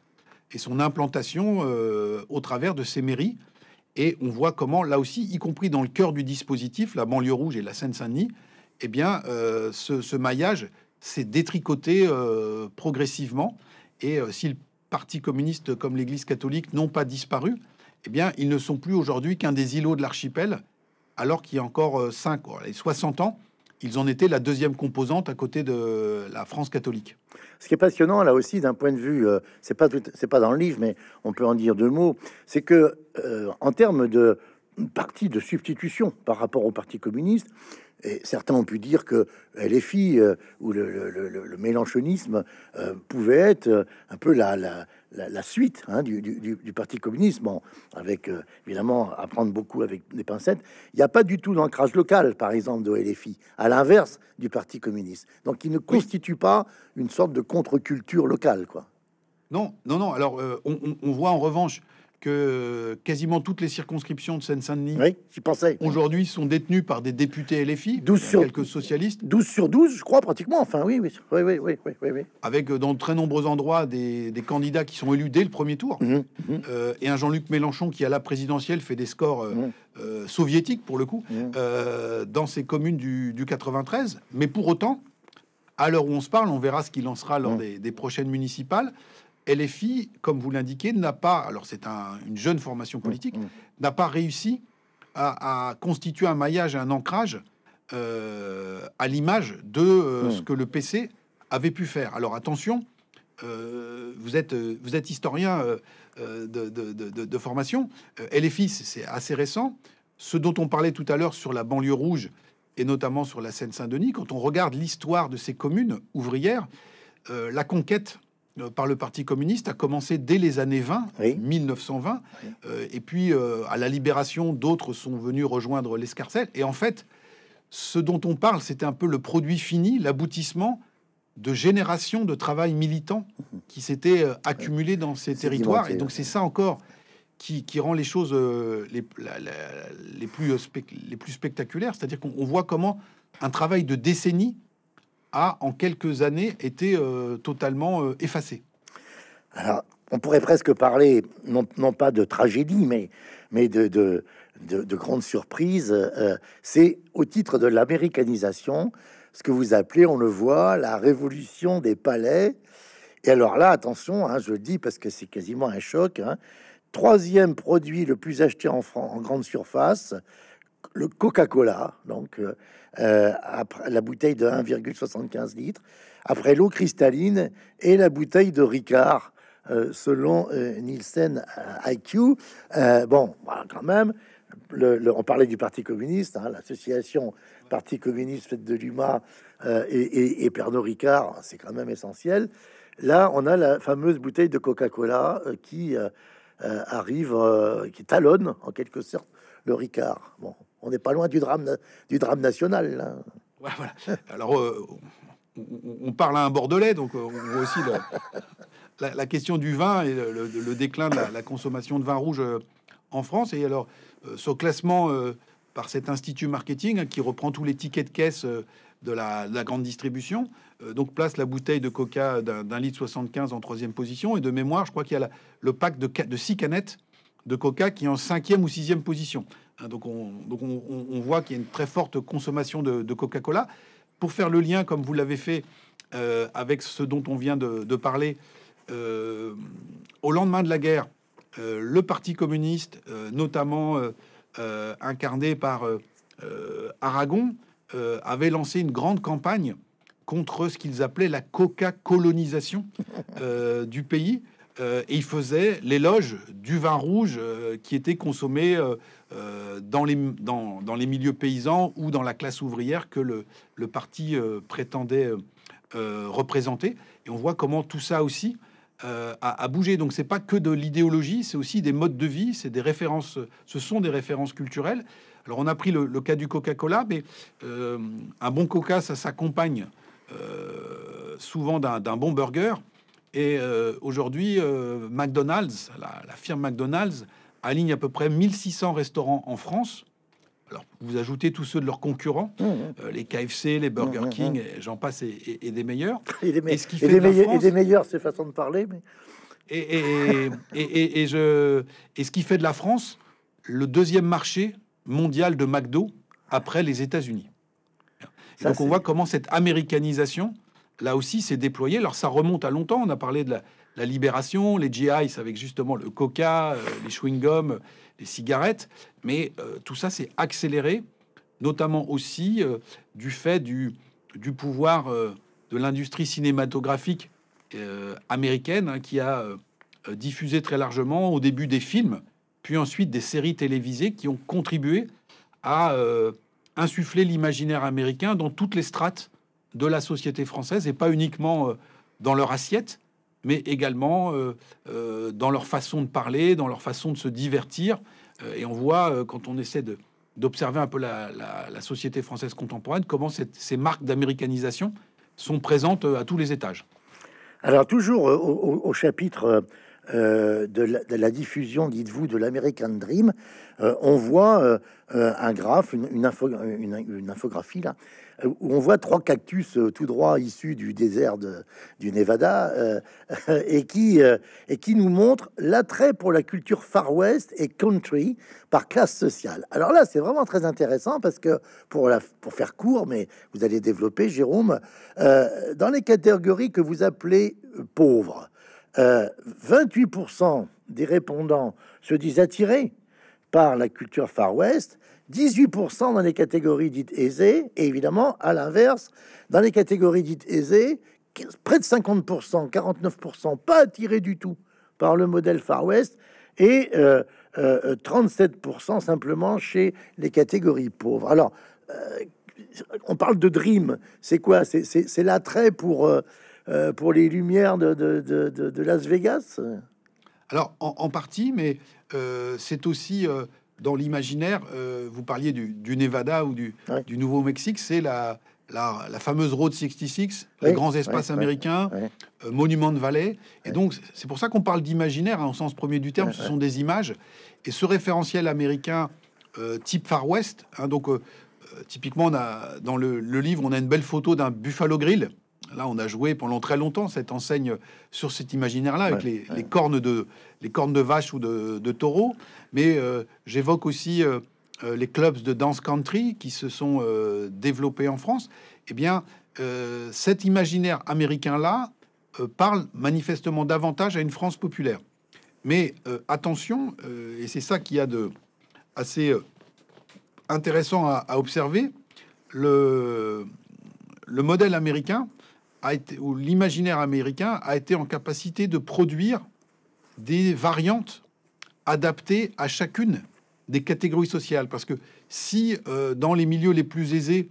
et son implantation au travers de ces mairies. Et on voit comment, là aussi, y compris dans le cœur du dispositif, la banlieue rouge et la Seine-Saint-Denis, eh bien, ce, ce maillage s'est détricoté euh, progressivement. Et euh, si le Parti communiste comme l'Église catholique n'ont pas disparu, eh bien, ils ne sont plus aujourd'hui qu'un des îlots de l'archipel, alors qu'il y a encore 5, les 60 ans, ils en étaient la deuxième composante à côté de la France catholique. Ce qui est passionnant là aussi, d'un point de vue, euh, c'est pas dans le livre, mais on peut en dire deux mots, c'est que en termes de partie de substitution par rapport au Parti communiste, et certains ont pu dire que eh, LFI euh, ou le, le, mélanchonisme euh, pouvait être euh, un peu la, suite hein, du, Parti communiste, avec évidemment apprendre beaucoup avec des pincettes. Il n'y a pas du tout d'ancrage local, par exemple, de LFI, à l'inverse du Parti communiste. Donc il ne constitue pas une sorte de contre-culture locale, quoi. Non, non, non. Alors on voit en revanche que euh, quasiment toutes les circonscriptions de Seine-Saint-Denis oui, aujourd'hui sont détenues par des députés LFI, 12 sur, quelques socialistes. 12 sur 12, je crois, pratiquement. Enfin, oui, oui, oui, oui, oui, oui, Avec euh, dans très nombreux endroits des, des, candidats qui sont élus dès le premier tour. Mmh, mmh. Euh, et un Jean-Luc Mélenchon qui, à la présidentielle, fait des scores mmh. soviétiques, pour le coup, dans ces communes du, du 93. Mais pour autant, à l'heure où on se parle, on verra ce qu'il lancera lors des, des prochaines municipales. LFI, comme vous l'indiquez, n'a pas, alors c'est une jeune formation mmh, politique, mmh. n'a pas réussi à, constituer un maillage, un ancrage euh, à l'image de euh, mmh. ce que le PC avait pu faire. Alors attention, euh, vous, êtes, historien de, de, formation, LFI, c'est assez récent. Ce dont on parlait tout à l'heure sur la banlieue rouge, et notamment sur la Seine-Saint-Denis, quand on regarde l'histoire de ces communes ouvrières, la conquête euh, par le Parti communiste a commencé dès les années 20, 1920, euh, et puis euh, à la libération, d'autres sont venus rejoindre l'escarcelle. Et en fait, ce dont on parle, c'était un peu le produit fini, l'aboutissement de générations de travail militant qui s'étaient accumulés dans ces territoires. et donc c'est ça encore qui, rend les choses les, plus, les plus spectaculaires, c'est-à-dire qu'on voit comment un travail de décennie a, en quelques années, été euh, totalement euh, effacé. Alors, on pourrait presque parler, non, pas de tragédie, mais, mais de, de, de, grande surprise. Euh, c'est au titre de l'américanisation, ce que vous appelez, on le voit, la révolution des palais. Et alors là, attention, hein, je le dis parce que c'est quasiment un choc. Hein. Troisième produit le plus acheté en, France, en grande surface, le Coca-Cola, donc euh, euh, après, la bouteille de 1,75 litres, après l'eau cristalline et la bouteille de Ricard, euh, selon Nielsen IQ. bon, voilà, quand même, le, on parlait du Parti communiste, hein, l'association Parti communiste de Luma et, et, Pernod Ricard, c'est quand même essentiel. Là, on a la fameuse bouteille de Coca-Cola qui arrive, qui talonne en quelque sorte le Ricard. Bon, on n'est pas loin du drame, du drame national. Là. voilà. Alors, euh, on parle à un Bordelais, donc euh, on voit aussi la, question du vin et le, déclin de la, consommation de vin rouge euh, en France. Et alors, ce classement par cet institut marketing hein, qui reprend tous les tickets de caisse de la, grande distribution, donc place la bouteille de coca d'un litre 75 en troisième position. Et de mémoire, je crois qu'il y a le pack de, de six canettes de coca qui est en cinquième ou sixième position. Hein, donc on, donc on, voit qu'il y a une très forte consommation de, Coca-Cola. Pour faire le lien, comme vous l'avez fait euh, avec ce dont on vient de, parler, euh, au lendemain de la guerre, euh, le Parti communiste, notamment incarné par Aragon, avait lancé une grande campagne contre ce qu'ils appelaient la coca-colonisation du pays. et il faisait l'éloge du vin rouge qui était consommé euh, dans, les, dans, dans, les milieux paysans ou dans la classe ouvrière que le, le parti euh, prétendait euh, représenter. Et on voit comment tout ça aussi a bougé. Donc, ce Donc c'est pas que de l'idéologie, c'est aussi des modes de vie, c'est des références, ce sont des références culturelles. Alors on a pris le, cas du Coca-Cola, mais un bon Coca, ça s'accompagne souvent d'un bon burger. Et aujourd'hui, McDonald's, la, la, firme McDonald's, aligne à peu près 1600 restaurants en France. Alors, vous ajoutez tous ceux de leurs concurrents, mmh, mmh. Euh, les KFC, les Burger mmh, King, j'en passe, et, des meilleurs. Et des, meilleurs, c'est façon de parler. Mais... Et, je... et ce qui fait de la France le deuxième marché mondial de McDo après les États-Unis. Donc, on voit comment cette américanisation, là aussi, s'est déployée. Alors, ça remonte à longtemps. On a parlé de la, la libération, les GIs avec justement le coca, euh, les chewing-gums, les cigarettes. Mais euh, tout ça s'est accéléré, notamment aussi euh, du fait du, pouvoir de l'industrie cinématographique américaine hein, qui a diffusé très largement au début des films, puis ensuite des séries télévisées qui ont contribué à insuffler l'imaginaire américain dans toutes les strates de la société française et pas uniquement dans leur assiette mais également euh, euh, dans leur façon de parler, dans leur façon de se divertir. Euh, et on voit, quand on essaie d'observer un peu la, société française contemporaine, comment ces marques d'américanisation sont présentes à tous les étages. Alors toujours au, chapitre de, la, diffusion, dites-vous, de l'American Dream, on voit un graphe, une, une infographie là, on voit trois cactus euh, tout droit issus du désert du Nevada euh, et, qui, euh, et qui nous montre l'attrait pour la culture Far West et country par classe sociale. Alors là, c'est vraiment très intéressant parce que pour, pour faire court, mais vous allez développer, Jérôme, dans les catégories que vous appelez pauvres, 28% des répondants se disent attirés par la culture Far West 18% dans les catégories dites aisées, et évidemment, à l'inverse, dans les catégories dites aisées, près de 50%, 49%, pas attirés du tout par le modèle Far West, et 37% euh, euh, simplement chez les catégories pauvres. Alors, euh, on parle de dream, c'est quoi C'est l'attrait pour, pour les lumières de, Las Vegas alors, en, partie, mais c'est aussi dans l'imaginaire, euh, vous parliez du, Nevada ou du, Nouveau-Mexique, c'est la, fameuse Road 66, les grands espaces américains, euh, Monument de vallée. Et donc, c'est pour ça qu'on parle d'imaginaire, hein, en sens premier du terme, ce sont des images. Et ce référentiel américain euh, type Far West, hein, donc typiquement, dans le, livre, on a une belle photo d'un Buffalo Grill Là, on a joué pendant très longtemps cette enseigne sur cet imaginaire-là, avec les, cornes de, les cornes de vache ou de, de taureau. Mais euh, j'évoque aussi euh, euh, les clubs de dance country qui se sont développés en France. Eh bien, cet imaginaire américain-là parle manifestement davantage à une France populaire. Mais attention, et c'est ça qu'il y a de assez intéressant à, observer, le, le modèle américain l'imaginaire américain a été en capacité de produire des variantes adaptées à chacune des catégories sociales. Parce que si euh, dans les milieux les plus aisés,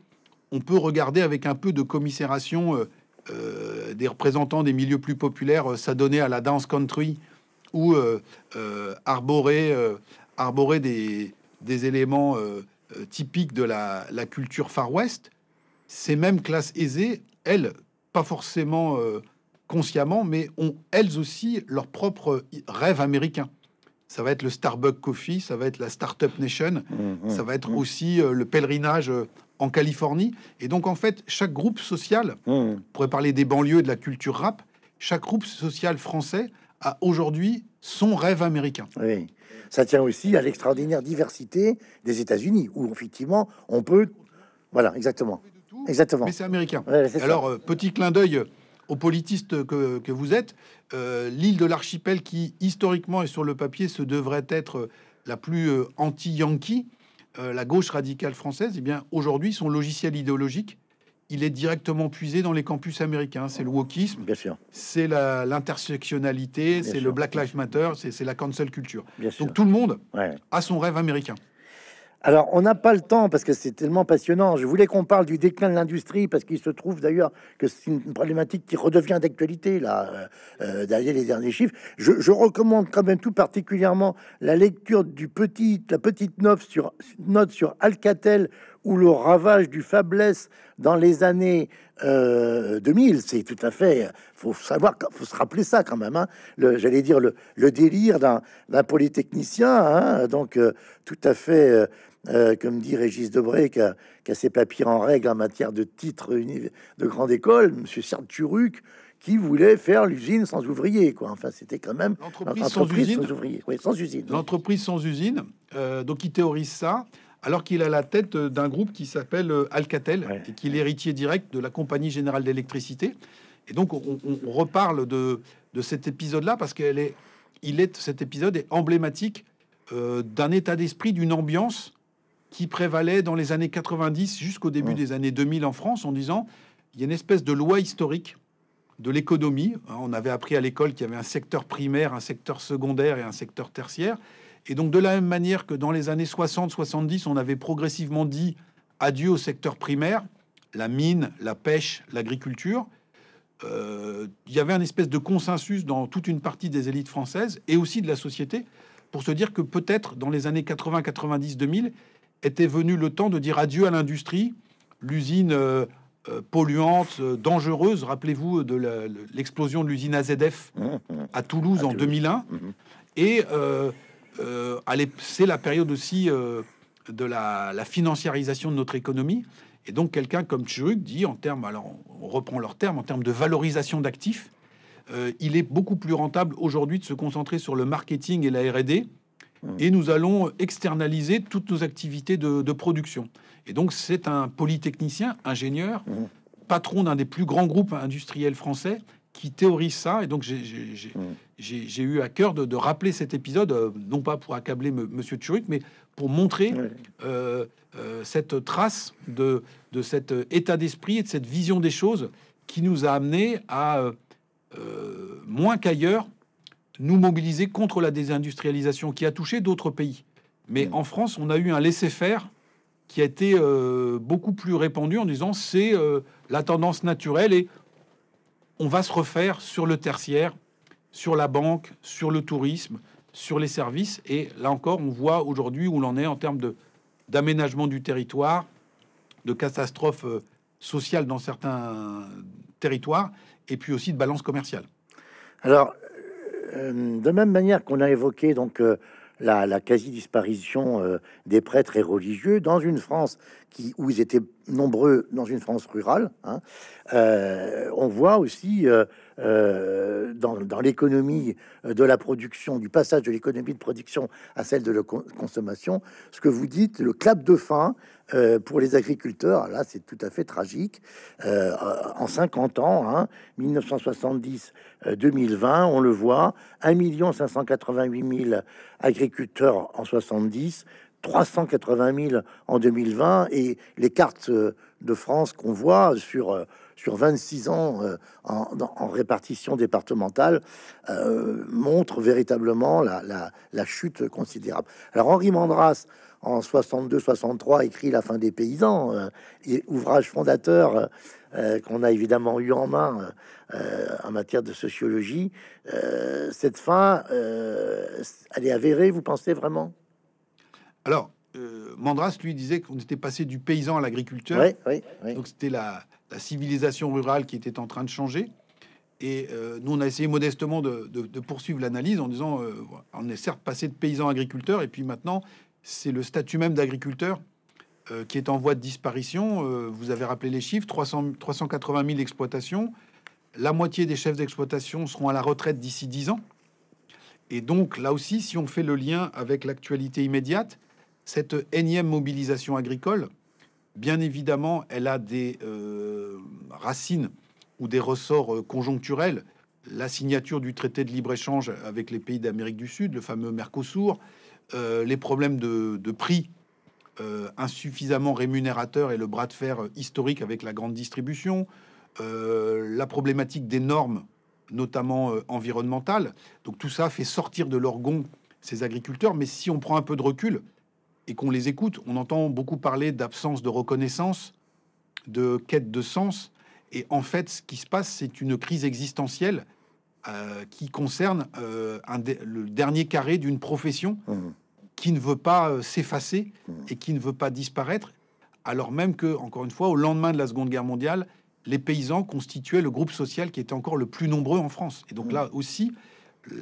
on peut regarder avec un peu de commisération euh, euh, des représentants des milieux plus populaires s'adonner à la dance country ou arborer, arborer des, des éléments typiques de la, la culture far west, ces mêmes classes aisées, elles, pas forcément euh, consciemment, mais ont elles aussi leur propre rêve américain. Ça va être le Starbucks Coffee, ça va être la Startup Nation, mhm. ça va être mhm. aussi euh, le pèlerinage euh, en Californie. Et donc, en fait, chaque groupe social, mhm. on pourrait parler des banlieues et de la culture rap, chaque groupe social français a aujourd'hui son rêve américain. Oui. Ça tient aussi à l'extraordinaire diversité des États-Unis, où effectivement, on peut... Voilà, exactement. Exactement. Mais c'est américain. Alors, euh, petit clin d'œil aux politistes que, vous êtes. Euh, l'île de l'archipel, qui historiquement et sur le papier se devrait être euh, la plus anti-yankee, la gauche radicale française, eh bien aujourd'hui, son logiciel idéologique, il est directement puisé dans les campus américains. C'est le wokisme, c'est l'intersectionnalité, c'est le Black Lives Matter, c'est la cancel culture. Donc tout le monde a son rêve américain. Alors, on n'a pas le temps parce que c'est tellement passionnant. Je voulais qu'on parle du déclin de l'industrie parce qu'il se trouve d'ailleurs que c'est une problématique qui redevient d'actualité là, euh, euh, derrière les derniers chiffres. Je, recommande quand même tout particulièrement la lecture du petit, la petite note sur, note sur Alcatel ou le ravage du faiblesse dans les années 2000. Euh, c'est tout à fait, faut savoir, faut se rappeler ça quand même. Hein. J'allais dire le, délire d'un polytechnicien, hein. donc tout à fait euh, comme dit Régis Debray, qui a, ses papiers en règle en matière de titres de grande école, Monsieur Turuc, qui voulait faire l'usine sans ouvrier, Quoi. Enfin, c'était quand même l'entreprise sans, usine. L'entreprise sans usine. Euh, donc, il théorise ça. Alors qu'il a la tête euh, d'un groupe qui s'appelle Alcatel et qui est l'héritier direct de la Compagnie Générale d'Électricité. Et donc, on, reparle de, cet épisode-là parce qu'il est, cet épisode est emblématique d'un état d'esprit, d'une ambiance qui prévalait dans les années 90 jusqu'au début mmh. des années 2000 en France en disant il y a une espèce de loi historique de l'économie. Hein, on avait appris à l'école qu'il y avait un secteur primaire, un secteur secondaire et un secteur tertiaire. Et donc de la même manière que dans les années 60-70, on avait progressivement dit adieu au secteur primaire, la mine, la pêche, l'agriculture, euh, il y avait un espèce de consensus dans toute une partie des élites françaises et aussi de la société pour se dire que peut-être dans les années 80, 90, 2000, était venu le temps de dire adieu à l'industrie, l'usine euh, euh, polluante, euh, dangereuse. Rappelez-vous de l'explosion de l'usine AZF mmh, mmh. à Toulouse en 2001. Ah, mmh, et c'est la période aussi de la, financiarisation de notre économie. Et donc quelqu'un comme Churuk dit en termes, alors on reprend leur terme, en termes de valorisation d'actifs, il est beaucoup plus rentable aujourd'hui de se concentrer sur le marketing et la R&D et nous allons externaliser toutes nos activités de, production. Et donc c'est un polytechnicien, ingénieur, mmh. patron d'un des plus grands groupes industriels français qui théorise ça. Et donc j'ai mmh. eu à cœur de, rappeler cet épisode, euh, non pas pour accabler M. Monsieur mais pour montrer euh, euh, cette trace de, cet état d'esprit et de cette vision des choses qui nous a amené à, moins qu'ailleurs, nous mobiliser contre la désindustrialisation qui a touché d'autres pays. Mais mm. en France, on a eu un laisser-faire qui a été euh, beaucoup plus répandu en disant c'est euh, la tendance naturelle et on va se refaire sur le tertiaire, sur la banque, sur le tourisme, sur les services. Et là encore, on voit aujourd'hui où l'on est en termes de, d'aménagement du territoire, de catastrophes euh, sociales dans certains territoires, et puis aussi de balance commerciale. Alors, euh, de même manière qu'on a évoqué donc euh, la, quasi-disparition euh, des prêtres et religieux dans une France qui où ils étaient nombreux dans une France rurale, hein, on voit aussi euh, dans, l'économie euh, de la production, du passage de l'économie de production à celle de la consommation, ce que vous dites, le clap de fin euh, pour les agriculteurs, là c'est tout à fait tragique. en 50 ans, 1970-2020, hein, on le voit, 1 588 000 agriculteurs en 70, 380 000 en 2020, et les cartes de France qu'on voit sur sur 26 ans euh, en, répartition départementale euh, montre véritablement la, chute considérable. Alors Henri Mandras, en 62-63, écrit La fin des paysans, euh, et ouvrage fondateur euh, qu'on a évidemment eu en main en matière de sociologie. cette fin, elle est avérée, vous pensez vraiment Alors, Mandras lui disait qu'on était passé du paysan à l'agriculteur. oui, oui. Donc c'était la, la civilisation rurale qui était en train de changer. Et euh, nous, on a essayé modestement de, poursuivre l'analyse en disant, euh, on est certes passé de paysans agriculteurs, et puis maintenant, c'est le statut même d'agriculteur euh, qui est en voie de disparition. vous avez rappelé les chiffres, 300, 380 000 exploitations. La moitié des chefs d'exploitation seront à la retraite d'ici 10 ans. Et donc, là aussi, si on fait le lien avec l'actualité immédiate, cette énième mobilisation agricole, Bien évidemment, elle a des euh, racines ou des ressorts euh, conjoncturels. La signature du traité de libre-échange avec les pays d'Amérique du Sud, le fameux Mercosur, euh, les problèmes de, prix insuffisamment rémunérateurs et le bras de fer historique avec la grande distribution, la problématique des normes, notamment environnementales. Donc tout ça fait sortir de l'orgon ces agriculteurs. Mais si on prend un peu de recul, et qu'on les écoute. On entend beaucoup parler d'absence de reconnaissance, de quête de sens. Et en fait, ce qui se passe, c'est une crise existentielle euh, qui concerne euh, le dernier carré d'une profession mmh. qui ne veut pas euh, s'effacer mmh. et qui ne veut pas disparaître, alors même que, encore une fois, au lendemain de la Seconde Guerre mondiale, les paysans constituaient le groupe social qui était encore le plus nombreux en France. Et donc mmh. là aussi,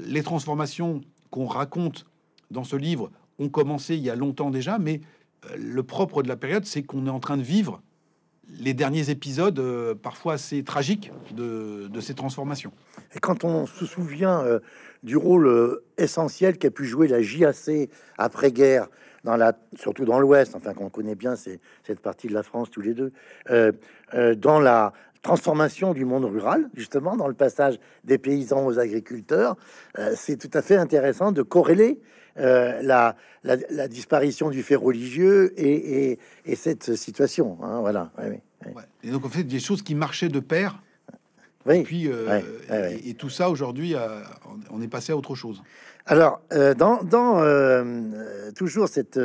les transformations qu'on raconte dans ce livre ont commencé il y a longtemps déjà, mais euh, le propre de la période, c'est qu'on est en train de vivre les derniers épisodes, euh, parfois assez tragiques, de, ces transformations. Et quand on se souvient euh, du rôle essentiel qu'a pu jouer la JAC après-guerre, dans la, surtout dans l'Ouest, enfin qu'on connaît bien cette partie de la France tous les deux, dans la transformation du monde rural, justement, dans le passage des paysans aux agriculteurs, c'est tout à fait intéressant de corréler euh, la, la, disparition du fait religieux et, et, cette situation. Hein, voilà. Et donc, en fait, des choses qui marchaient de pair. et puis, euh, et, tout ça aujourd'hui, euh, on est passé à autre chose. Alors, dans toujours cette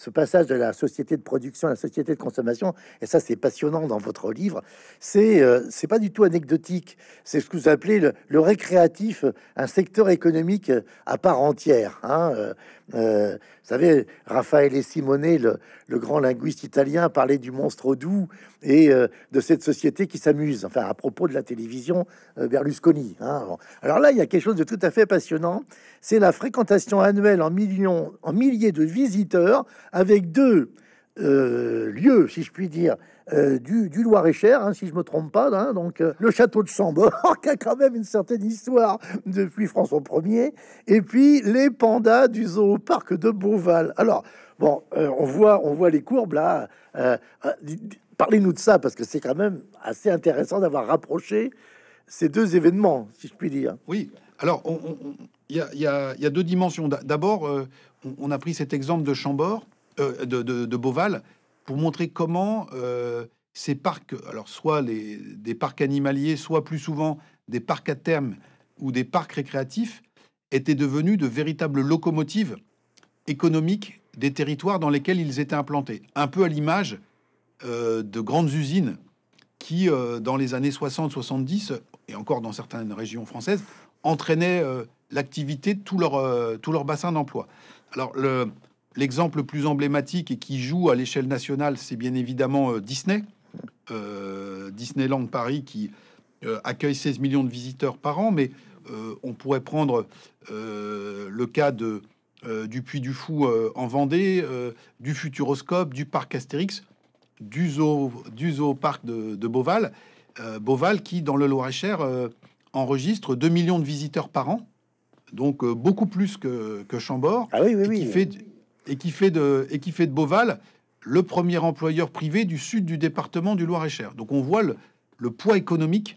ce passage de la société de production à la société de consommation, et ça c'est passionnant dans votre livre, c'est euh, pas du tout anecdotique, c'est ce que vous appelez le, récréatif, un secteur économique à part entière. Hein, euh, euh, savez, Raffaele Simone, le, grand linguiste italien, parlait du monstre doux et euh, de cette société qui s'amuse, enfin à propos de la télévision euh, Berlusconi. Hein, Alors là, il y a quelque chose de tout à fait passionnant, c'est la fréquentation annuelle en, millions, en milliers de visiteurs avec deux euh, lieu, si je puis dire, euh, du, Loir-et-Cher, hein, si je me trompe pas. Hein, donc euh, le château de Chambord, qui a quand même une certaine histoire depuis François Ier, et puis les pandas du zoo parc de Beauval. Alors bon, on voit, on voit les courbes là. Parlez-nous de ça parce que c'est quand même assez intéressant d'avoir rapproché ces deux événements, si je puis dire. Oui. Alors il y, a deux dimensions. D'abord, on a pris cet exemple de Chambord euh, de, de, Beauval pour montrer comment euh, ces parcs, alors soit les, des parcs animaliers, soit plus souvent des parcs à terme ou des parcs récréatifs, étaient devenus de véritables locomotives économiques des territoires dans lesquels ils étaient implantés, un peu à l'image euh, de grandes usines qui, dans les années 60-70, et encore dans certaines régions françaises, entraînaient l'activité de tout leur, tout leur bassin d'emploi. Alors, le, L'exemple le plus emblématique et qui joue à l'échelle nationale, c'est bien évidemment euh, Disney. Euh, Disneyland Paris qui euh, accueille 16 millions de visiteurs par an, mais on pourrait prendre le cas de, du Puy du Fou en Vendée, du Futuroscope, du Parc Astérix, du Zoo, du zoo Parc de, de Beauval. Beauval qui, dans le Loir-et-Cher, enregistre 2 millions de visiteurs par an, donc beaucoup plus que, Chambord, ah oui, oui, oui, et qui fait de, et qui fait de Beauval le premier employeur privé du sud du département du Loir-et-Cher. Donc on voit le, poids économique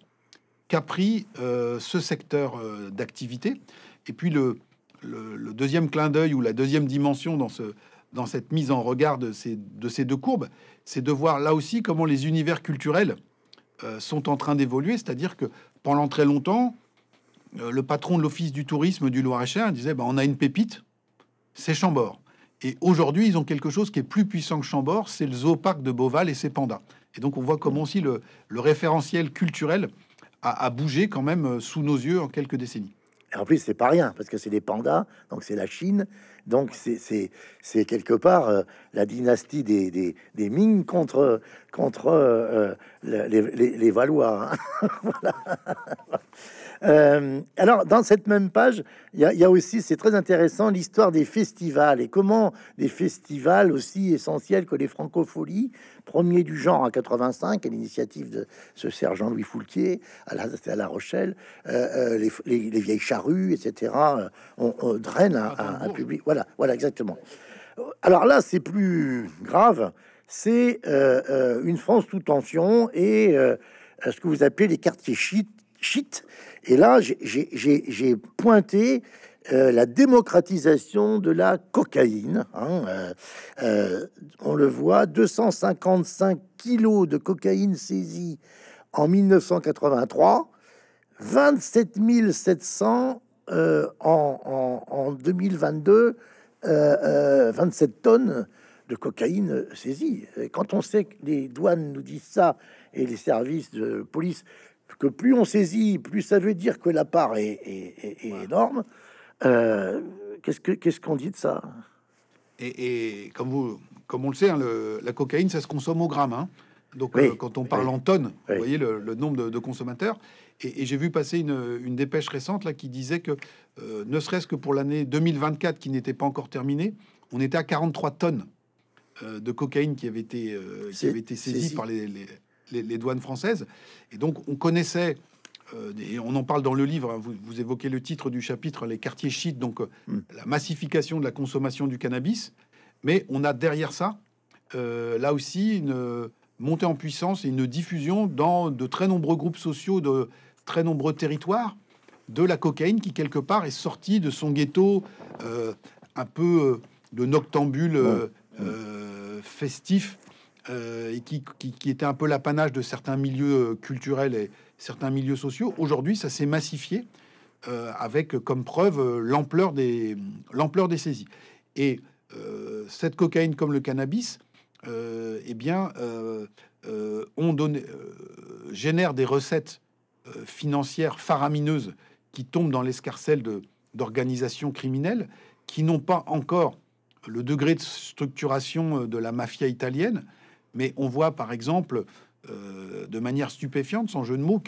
qu'a pris euh, ce secteur euh, d'activité. Et puis le, le, deuxième clin d'œil ou la deuxième dimension dans, ce, dans cette mise en regard de ces, de ces deux courbes, c'est de voir là aussi comment les univers culturels euh, sont en train d'évoluer. C'est-à-dire que pendant très longtemps, le patron de l'Office du tourisme du Loir-et-Cher disait bah, on a une pépite, c'est Chambord. Et aujourd'hui, ils ont quelque chose qui est plus puissant que Chambord, c'est le zooparc de Beauval et ses pandas. Et donc, on voit comment aussi le, référentiel culturel a, bougé quand même euh, sous nos yeux en quelques décennies. Et en plus, c'est pas rien, parce que c'est des pandas, donc c'est la Chine, donc c'est quelque part euh, la dynastie des, des, Ming contre, contre euh, euh, les, les, Valois. Hein. alors dans cette même page, il y, y, a aussi, c'est très intéressant, l'histoire des festivals et comment des festivals aussi essentiels que les francopholies premier du genre en 85, à l'initiative de ce sergent Louis Foultier, à La, Rochelle. Euh, euh, les, vieilles charrues, etc. Euh, on, draine un, public. Voilà, voilà, exactement. Alors là, c'est plus grave. C'est une France sous tension et ce que vous appelez les quartiers chites. Et là, j'ai pointé euh, la démocratisation de la cocaïne. Hein, euh, euh, on le voit, 255 kilos de cocaïne saisie en 1983, 27 700 en, 2022, 27 tonnes de cocaïne saisie. quand on sait que les douanes nous disent ça et les services de police que plus on saisit, plus ça veut dire que la part est, énorme. Euh, qu'est-ce, que, qu'est-ce qu'on dit de ça et, comme, vous, comme on le sait, hein, la cocaïne, ça se consomme au gramme. Hein. Donc euh, quand on parle en tonnes, vous voyez le, nombre de, consommateurs. Et, j'ai vu passer une, dépêche récente là qui disait que euh, ne serait-ce que pour l'année 2024 qui n'était pas encore terminée, on était à 43 tonnes de cocaïne qui avait été, qui avait été saisie par les, douanes françaises. Et donc on connaissait et euh, on en parle dans le livre, hein, vous, évoquez le titre du chapitre, les quartiers chiites, donc euh, hmm. la massification de la consommation du cannabis, mais on a derrière ça, euh, là aussi, une montée en puissance et une diffusion dans de très nombreux groupes sociaux, de très nombreux territoires, de la cocaïne qui, quelque part, est sortie de son ghetto un peu de noctambule festif et qui, qui, était un peu l'apanage de certains milieux culturels et, certains milieux sociaux. Aujourd'hui, ça s'est massifié euh, avec comme preuve euh, l'ampleur des, l'ampleur des saisies. Et euh, cette cocaïne comme le cannabis, eh bien, on génère des recettes financières faramineuses qui tombent dans l'escarcelle de, d'organisations criminelles qui n'ont pas encore le degré de structuration de la mafia italienne. Mais on voit par exemple euh, de manière stupéfiante, sans jeu de mots,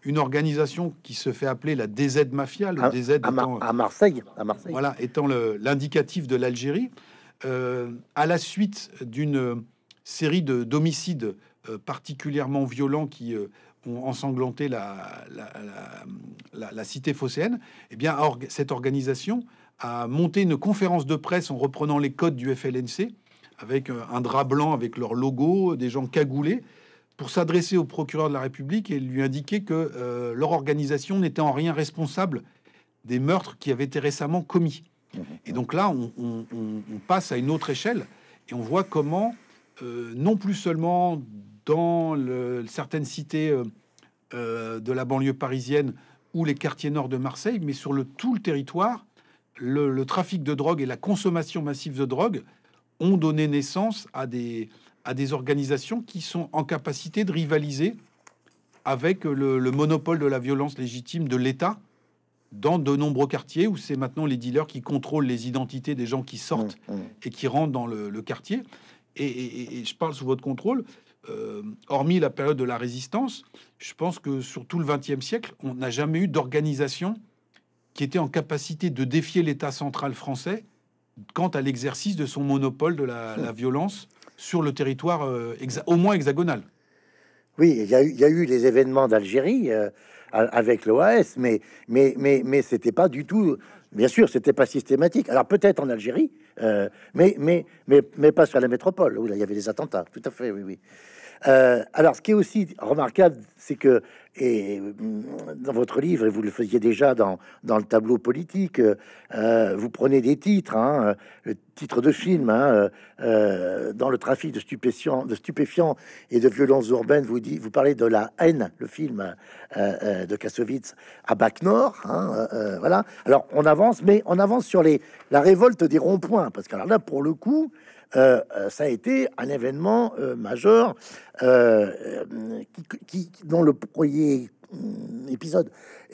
qu'une organisation qui se fait appeler la DZ Mafia, le DZ à, Marseille, voilà, étant l'indicatif de l'Algérie, euh, à la suite d'une série de d'homicides euh, particulièrement violents qui ont ensanglanté la, cité phocéenne, eh bien, cette organisation a monté une conférence de presse en reprenant les codes du FLNC, avec un drap blanc avec leur logo, des gens cagoulés, pour s'adresser au procureur de la République et lui indiquer que euh, leur organisation n'était en rien responsable des meurtres qui avaient été récemment commis. Mhm. Et donc là, on, passe à une autre échelle et on voit comment, euh, non plus seulement dans certaines cités euh, de la banlieue parisienne ou les quartiers nord de Marseille, mais sur le, tout le territoire, le trafic de drogue et la consommation massive de drogue ont donné naissance à des, à des organisations qui sont en capacité de rivaliser avec le, monopole de la violence légitime de l'État dans de nombreux quartiers où c'est maintenant les dealers qui contrôlent les identités des gens qui sortent mmh, mmh. et qui rentrent dans le, quartier. Et, je parle sous votre contrôle. Euh, hormis la période de la résistance, je pense que sur tout le XXe siècle, on n'a jamais eu d'organisation qui était en capacité de défier l'État central français quant à l'exercice de son monopole de la, mmh. la violence sur le territoire euh, au moins hexagonal. Oui, il y, a eu les événements d'Algérie euh, avec l'OAS, mais, mais, mais, mais c'était pas du tout. Bien sûr, n'était pas systématique. Alors peut-être en Algérie, euh, mais, mais, mais, mais pas sur la métropole où il y avait des attentats. Tout à fait, oui, oui. Euh, alors, ce qui est aussi remarquable, c'est que et mm, dans votre livre, et vous le faisiez déjà dans, le tableau politique, euh, vous prenez des titres, titres hein, euh, titre de film, hein, dans le trafic de stupéfiants, de stupéfiants et de violences urbaines, vous, dit, vous parlez de la haine, le film de Kassovitz à Bac Nord. Hein, voilà. Alors on avance, mais on avance sur les, la révolte des ronds-points, parce que là, pour le coup, euh, euh, ça a été un événement euh, majeur dont le premier mm, épisode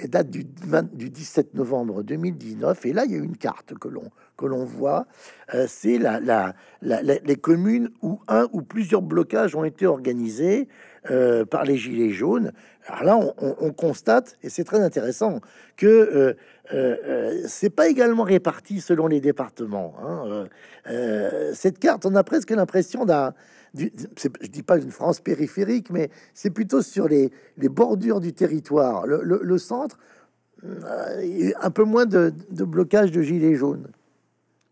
date du, du 17 novembre 2019. Et là, il y a une carte que l'on que l'on voit, euh, c'est la, les communes où un ou plusieurs blocages ont été organisés euh, par les Gilets jaunes. Alors là, on, constate, et c'est très intéressant, que euh, c'est pas également réparti selon les départements. Hein, cette carte, on a presque l'impression d'un je dis pas une France périphérique, mais c'est plutôt sur les, bordures du territoire. Le, le, centre, un peu moins de, de blocage de gilets jaunes.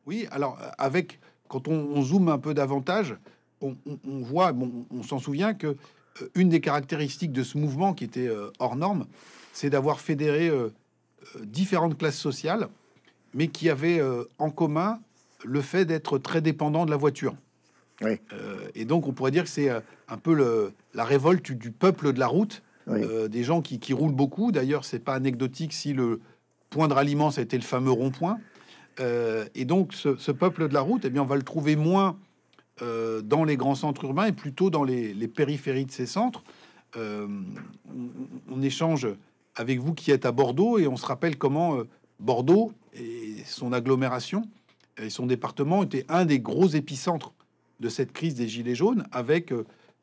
Oui, alors avec quand on, zoome un peu davantage, on, voit, bon, on s'en souvient que euh, une des caractéristiques de ce mouvement qui était euh, hors norme, c'est d'avoir fédéré euh, différentes classes sociales, mais qui avaient en commun le fait d'être très dépendant de la voiture. et donc on pourrait dire que c'est un peu la révolte du peuple de la route, des gens qui, roulent beaucoup. D'ailleurs, c'est pas anecdotique si le point de ralliement c'était le fameux rond-point. Euh, et donc, ce, peuple de la route, eh bien, on va le trouver moins euh, dans les grands centres urbains et plutôt dans les, périphéries de ces centres. Euh, on, échange avec vous qui êtes à Bordeaux et on se rappelle comment Bordeaux et son agglomération et son département étaient un des gros épicentres de cette crise des Gilets jaunes avec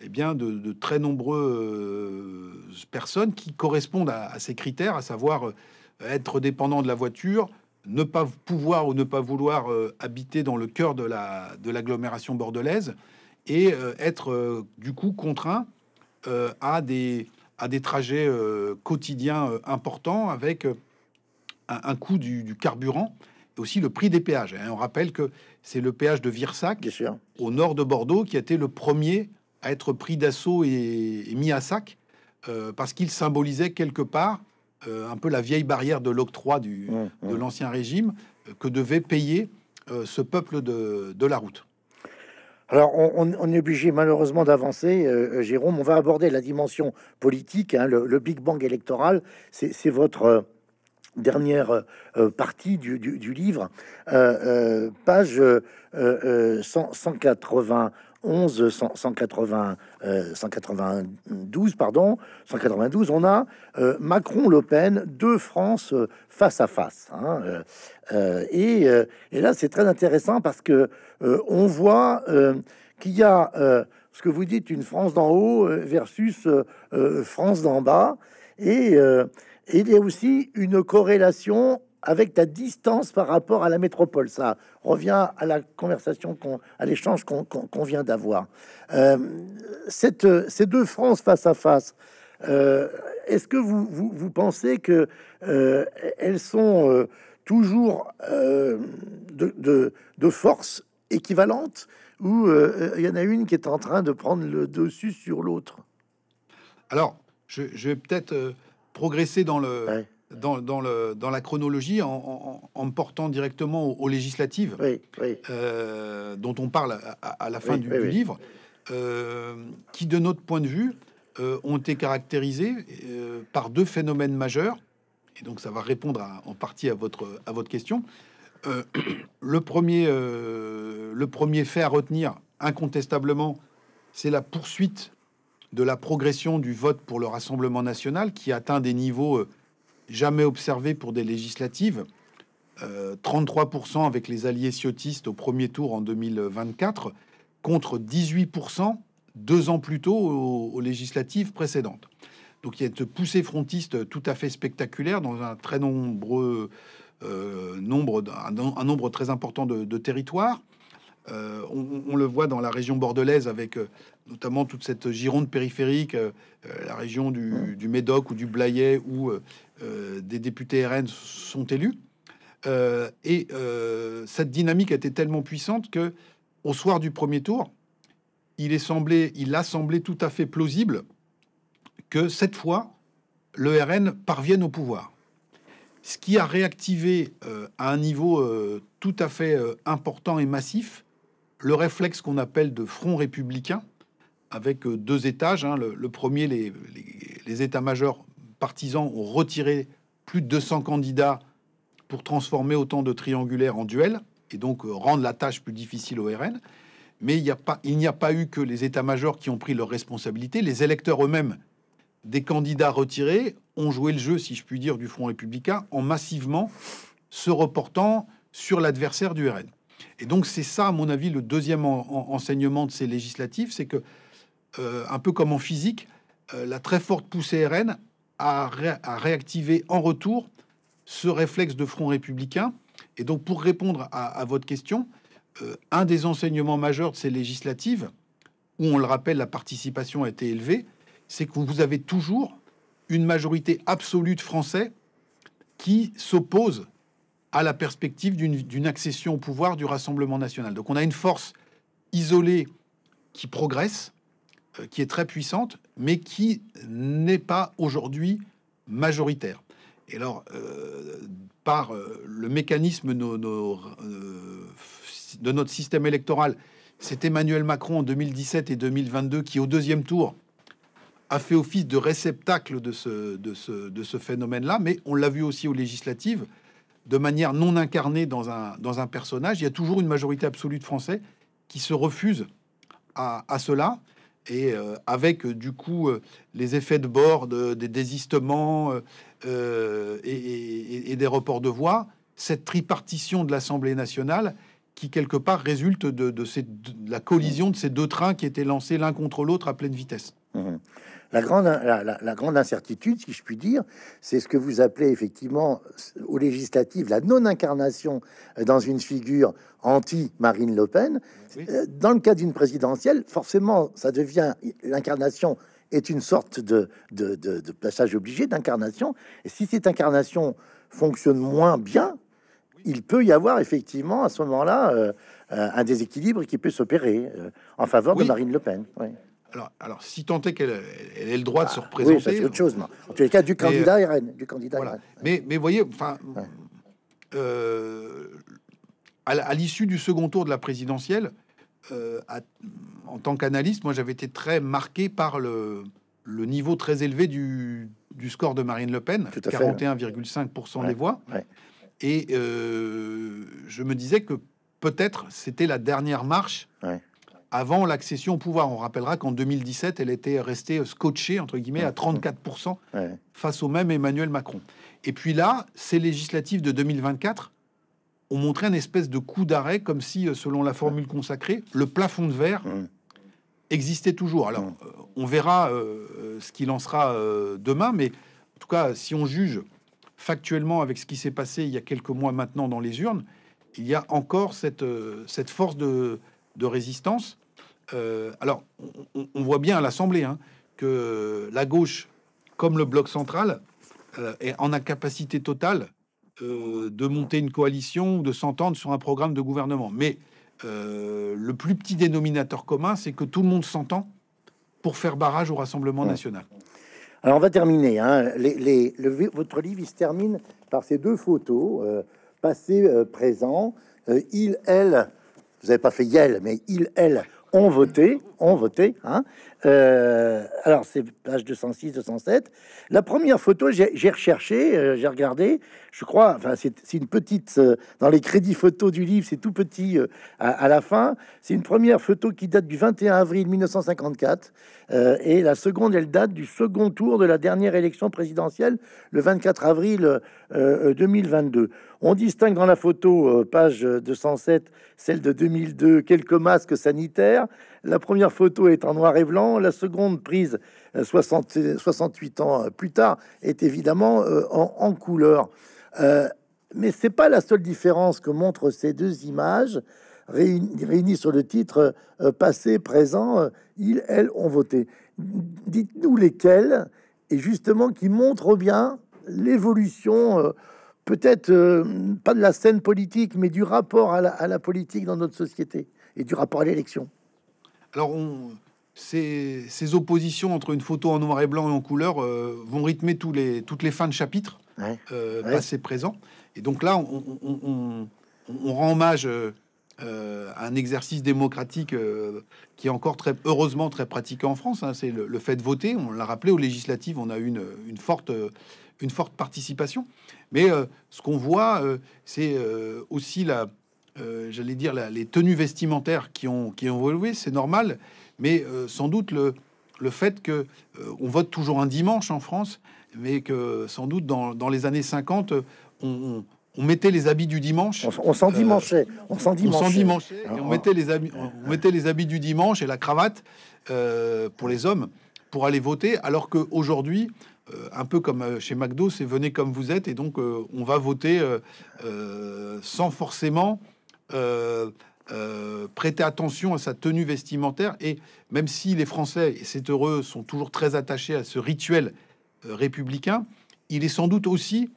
eh bien, de, très nombreuses personnes qui correspondent à, à, ces critères, à savoir être dépendant de la voiture, ne pas pouvoir ou ne pas vouloir euh, habiter dans le cœur de la de l'agglomération bordelaise et euh, être euh, du coup contraint à des à des trajets quotidiens importants avec un, coût du, carburant et aussi le prix des péages. On rappelle que c'est le péage de Virsac, au nord de Bordeaux, qui a été le premier à être pris d'assaut et, mis à sac, parce qu'il symbolisait quelque part euh, un peu la vieille barrière de l'octroi du mmh, mmh. de l'ancien régime euh, que devait payer euh, ce peuple de, la route. Alors, on, est obligé malheureusement d'avancer, Jérôme. On va aborder la dimension politique, hein, le, Big Bang électoral. C'est votre dernière partie du, livre, page 191, 180. 192, euh, pardon, 192, on a euh, Macron-Le Pen, deux France euh, face à face. Hein, et, et, là, c'est très intéressant parce que on voit qu'il y a ce que vous dites, une France d'en haut versus France d'en bas, et, et il y a aussi une corrélation avec ta distance par rapport à la métropole. Ça revient à la conversation, qu'on, à l'échange qu'on, qu'on, vient d'avoir. Euh, ces deux France face à face, euh, est-ce que vous, vous, pensez que euh, elles sont toujours de, de, force équivalente ou il y en a une qui est en train de prendre le dessus sur l'autre Alors, je, vais peut-être progresser dans le dans, dans, le, dans la chronologie en, portant directement aux, législatives euh, dont on parle à, la fin du, livre, euh, qui, de notre point de vue, euh, ont été caractérisées par deux phénomènes majeurs. Et donc, ça va répondre en partie à votre, à votre question. le, premier, le premier fait à retenir, incontestablement, c'est la poursuite de la progression du vote pour le Rassemblement national qui atteint des niveaux jamais observé pour des législatives. 33% euh, avec les alliés siotistes au premier tour en 2024, contre 18% deux ans plus tôt aux, législatives précédentes. Donc il y a une poussée frontiste tout à fait spectaculaire dans un très nombreux euh, nombre, un, un, nombre très important de, territoires. Euh, on, le voit dans la région bordelaise avec notamment toute cette gironde périphérique, la région du, Médoc ou du Blayais, où euh, des députés RN sont élus. Euh, et euh, cette dynamique était tellement puissante que, au soir du premier tour, il, est il a semblé tout à fait plausible que cette fois, le RN parvienne au pouvoir. Ce qui a réactivé à un niveau tout à fait important et massif le réflexe qu'on appelle de front républicain, avec deux étages. Hein. le, premier, les, les états-majors partisans ont retiré plus de 200 candidats pour transformer autant de triangulaires en duels et donc euh, rendre la tâche plus difficile au RN. Mais il n'y a, pas, a pas eu que les états-majors qui ont pris leurs responsabilités. Les électeurs eux-mêmes des candidats retirés ont joué le jeu, si je puis dire, du Front républicain en massivement se reportant sur l'adversaire du RN. Et donc c'est ça, à mon avis, le deuxième enseignement de ces législatives, c'est que, euh, un peu comme en physique, euh, la très forte poussée RN à, réactiver en retour ce réflexe de front républicain. Et donc, pour répondre à, votre question, euh, un des enseignements majeurs de ces législatives, où on le rappelle, la participation a été élevée, c'est que vous avez toujours une majorité absolue de Français qui s'oppose à la perspective d'une accession au pouvoir du Rassemblement national. Donc on a une force isolée qui progresse, euh, qui est très puissante, mais qui n'est pas aujourd'hui majoritaire. Et alors, euh, par euh, le mécanisme euh, de notre système électoral, c'est Emmanuel Macron en 2017 et 2022 qui, au deuxième tour, a fait office de réceptacle de ce, phénomène-là, mais on l'a vu aussi aux législatives, de manière non incarnée dans un, personnage. Il y a toujours une majorité absolue de Français qui se refuse à, à cela et euh, avec euh, du coup euh, les effets de bord des désistements et, des reports de voix, cette tripartition de l'Assemblée nationale qui quelque part résulte de, la collision de ces deux trains qui étaient lancés l'un contre l'autre à pleine vitesse. Mmh la grande, la, grande incertitude, si je puis dire, c'est ce que vous appelez effectivement aux législatives la non-incarnation dans une figure anti-Marine Le Pen. Euh, dans le cas d'une présidentielle, forcément, ça devient l'incarnation est une sorte de, de, passage obligé d'incarnation. Et si cette incarnation fonctionne moins bien, il peut y avoir effectivement à ce moment-là euh, euh, un déséquilibre qui peut s'opérer en faveur de Marine Le Pen. Oui. Alors, si tant est qu'elle elle ait le droit de bah, se représenter, c'est autre chose. En tous cas, du candidat Irène, euh, du candidat. Mais, mais voyez, enfin, euh, à l'issue du second tour de la présidentielle, euh, en tant qu'analyste, moi, j'avais été très marqué par le, niveau très élevé du, score de Marine Le Pen, 41,5% des voix, et je me disais que peut-être c'était la dernière marche avant l'accession au pouvoir. On rappellera qu'en 2017, elle était restée scotchée, entre guillemets, à 34% face au même Emmanuel Macron. Et puis là, ces législatives de 2024 ont montré un espèce de coup d'arrêt, comme si, euh, selon la formule consacrée, le plafond de verre existait toujours. Alors, euh, on verra euh, ce qu'il en sera demain, mais en tout cas, si on juge factuellement avec ce qui s'est passé il y a quelques mois maintenant dans les urnes, il y a encore cette, cette force de, de résistance euh, alors, on, voit bien à l'Assemblée hein, que la gauche, comme le bloc central, euh, est en incapacité totale euh, de monter une coalition de s'entendre sur un programme de gouvernement. Mais le plus petit dénominateur commun, c'est que tout le monde s'entend pour faire barrage au Rassemblement national. Alors, on va terminer. Hein. Les, votre livre il se termine par ces deux photos, passé, présent. il, elle, vous n'avez pas fait Yel, mais il, elle, on voté, ont voté. Hein euh, alors, c'est page 206, 207. La première photo, j'ai recherché, j'ai euh, regardé, je crois, enfin, c'est une petite, euh, dans les crédits photos du livre, c'est tout petit euh, à, la fin. C'est une première photo qui date du 21 avril 1954, euh, et la seconde, elle date du second tour de la dernière élection présidentielle, le 24 avril 2022. On distingue dans la photo, page 207, celle de 2002, quelques masques sanitaires, la première photo est en noir et blanc, la seconde prise 60, euh, 68 ans euh, plus tard est évidemment euh, en, couleur. mais c'est pas la seule différence que montrent ces deux images réunies, sur le titre passé, présent, ils, elles ont voté. Dites-nous lesquelles et justement qui montrent bien l'évolution, peut-être pas de la scène politique, mais du rapport à la politique dans notre société et du rapport à l'élection. Alors, on, ces, ces, oppositions entre une photo en noir et blanc et en couleur euh, vont rythmer tous les, toutes les fins de chapitre, ouais. Euh, présent. Et donc là, on, rend hommage euh, euh, à un exercice démocratique qui est encore très heureusement très pratiqué en France. Hein. C'est le, fait de voter. On l'a rappelé aux législatives, on a eu une, forte une forte participation. Mais ce qu'on voit, c'est aussi la, euh, j'allais dire, les tenues vestimentaires qui ont, qui ont évolué, c'est normal, mais euh, sans doute le, le fait que euh, on vote toujours un dimanche en France, mais que sans doute dans, dans les années 50, on, mettait les habits du dimanche. On, s'en dimanchait. on s'en On, on, ah, mettait ah. les on, mettait les habits du dimanche et la cravate pour les hommes pour aller voter, alors qu'aujourd'hui, un peu comme chez McDo, c'est venez comme vous êtes et donc on va voter sans forcément Prêtait euh, euh, prêter attention à sa tenue vestimentaire. Et même si les Français, et c'est heureux, sont toujours très attachés à ce rituel euh, républicain, il est sans doute aussi,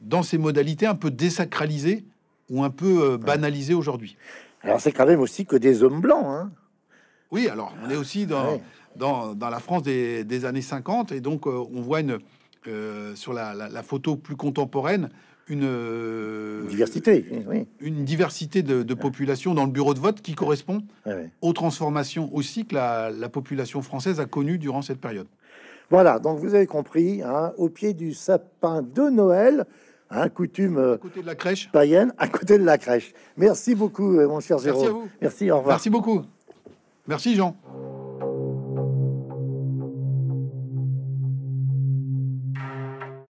dans ses modalités, un peu désacralisé ou un peu banalisé aujourd'hui. Alors c'est quand même aussi que des hommes blancs. Hein. Oui, alors on est aussi dans, la France des, années 50, et donc on voit une, sur la, photo plus contemporaine, une, diversité, oui. une diversité de, population dans le bureau de vote qui correspond aux transformations aussi que la, population française a connues durant cette période. Voilà, donc vous avez compris, hein, au pied du sapin de Noël, hein, coutume euh, de la crèche. païenne, à côté de la crèche. Merci beaucoup, euh, mon cher Jérôme. Merci, au revoir. Merci beaucoup. Merci, Jean.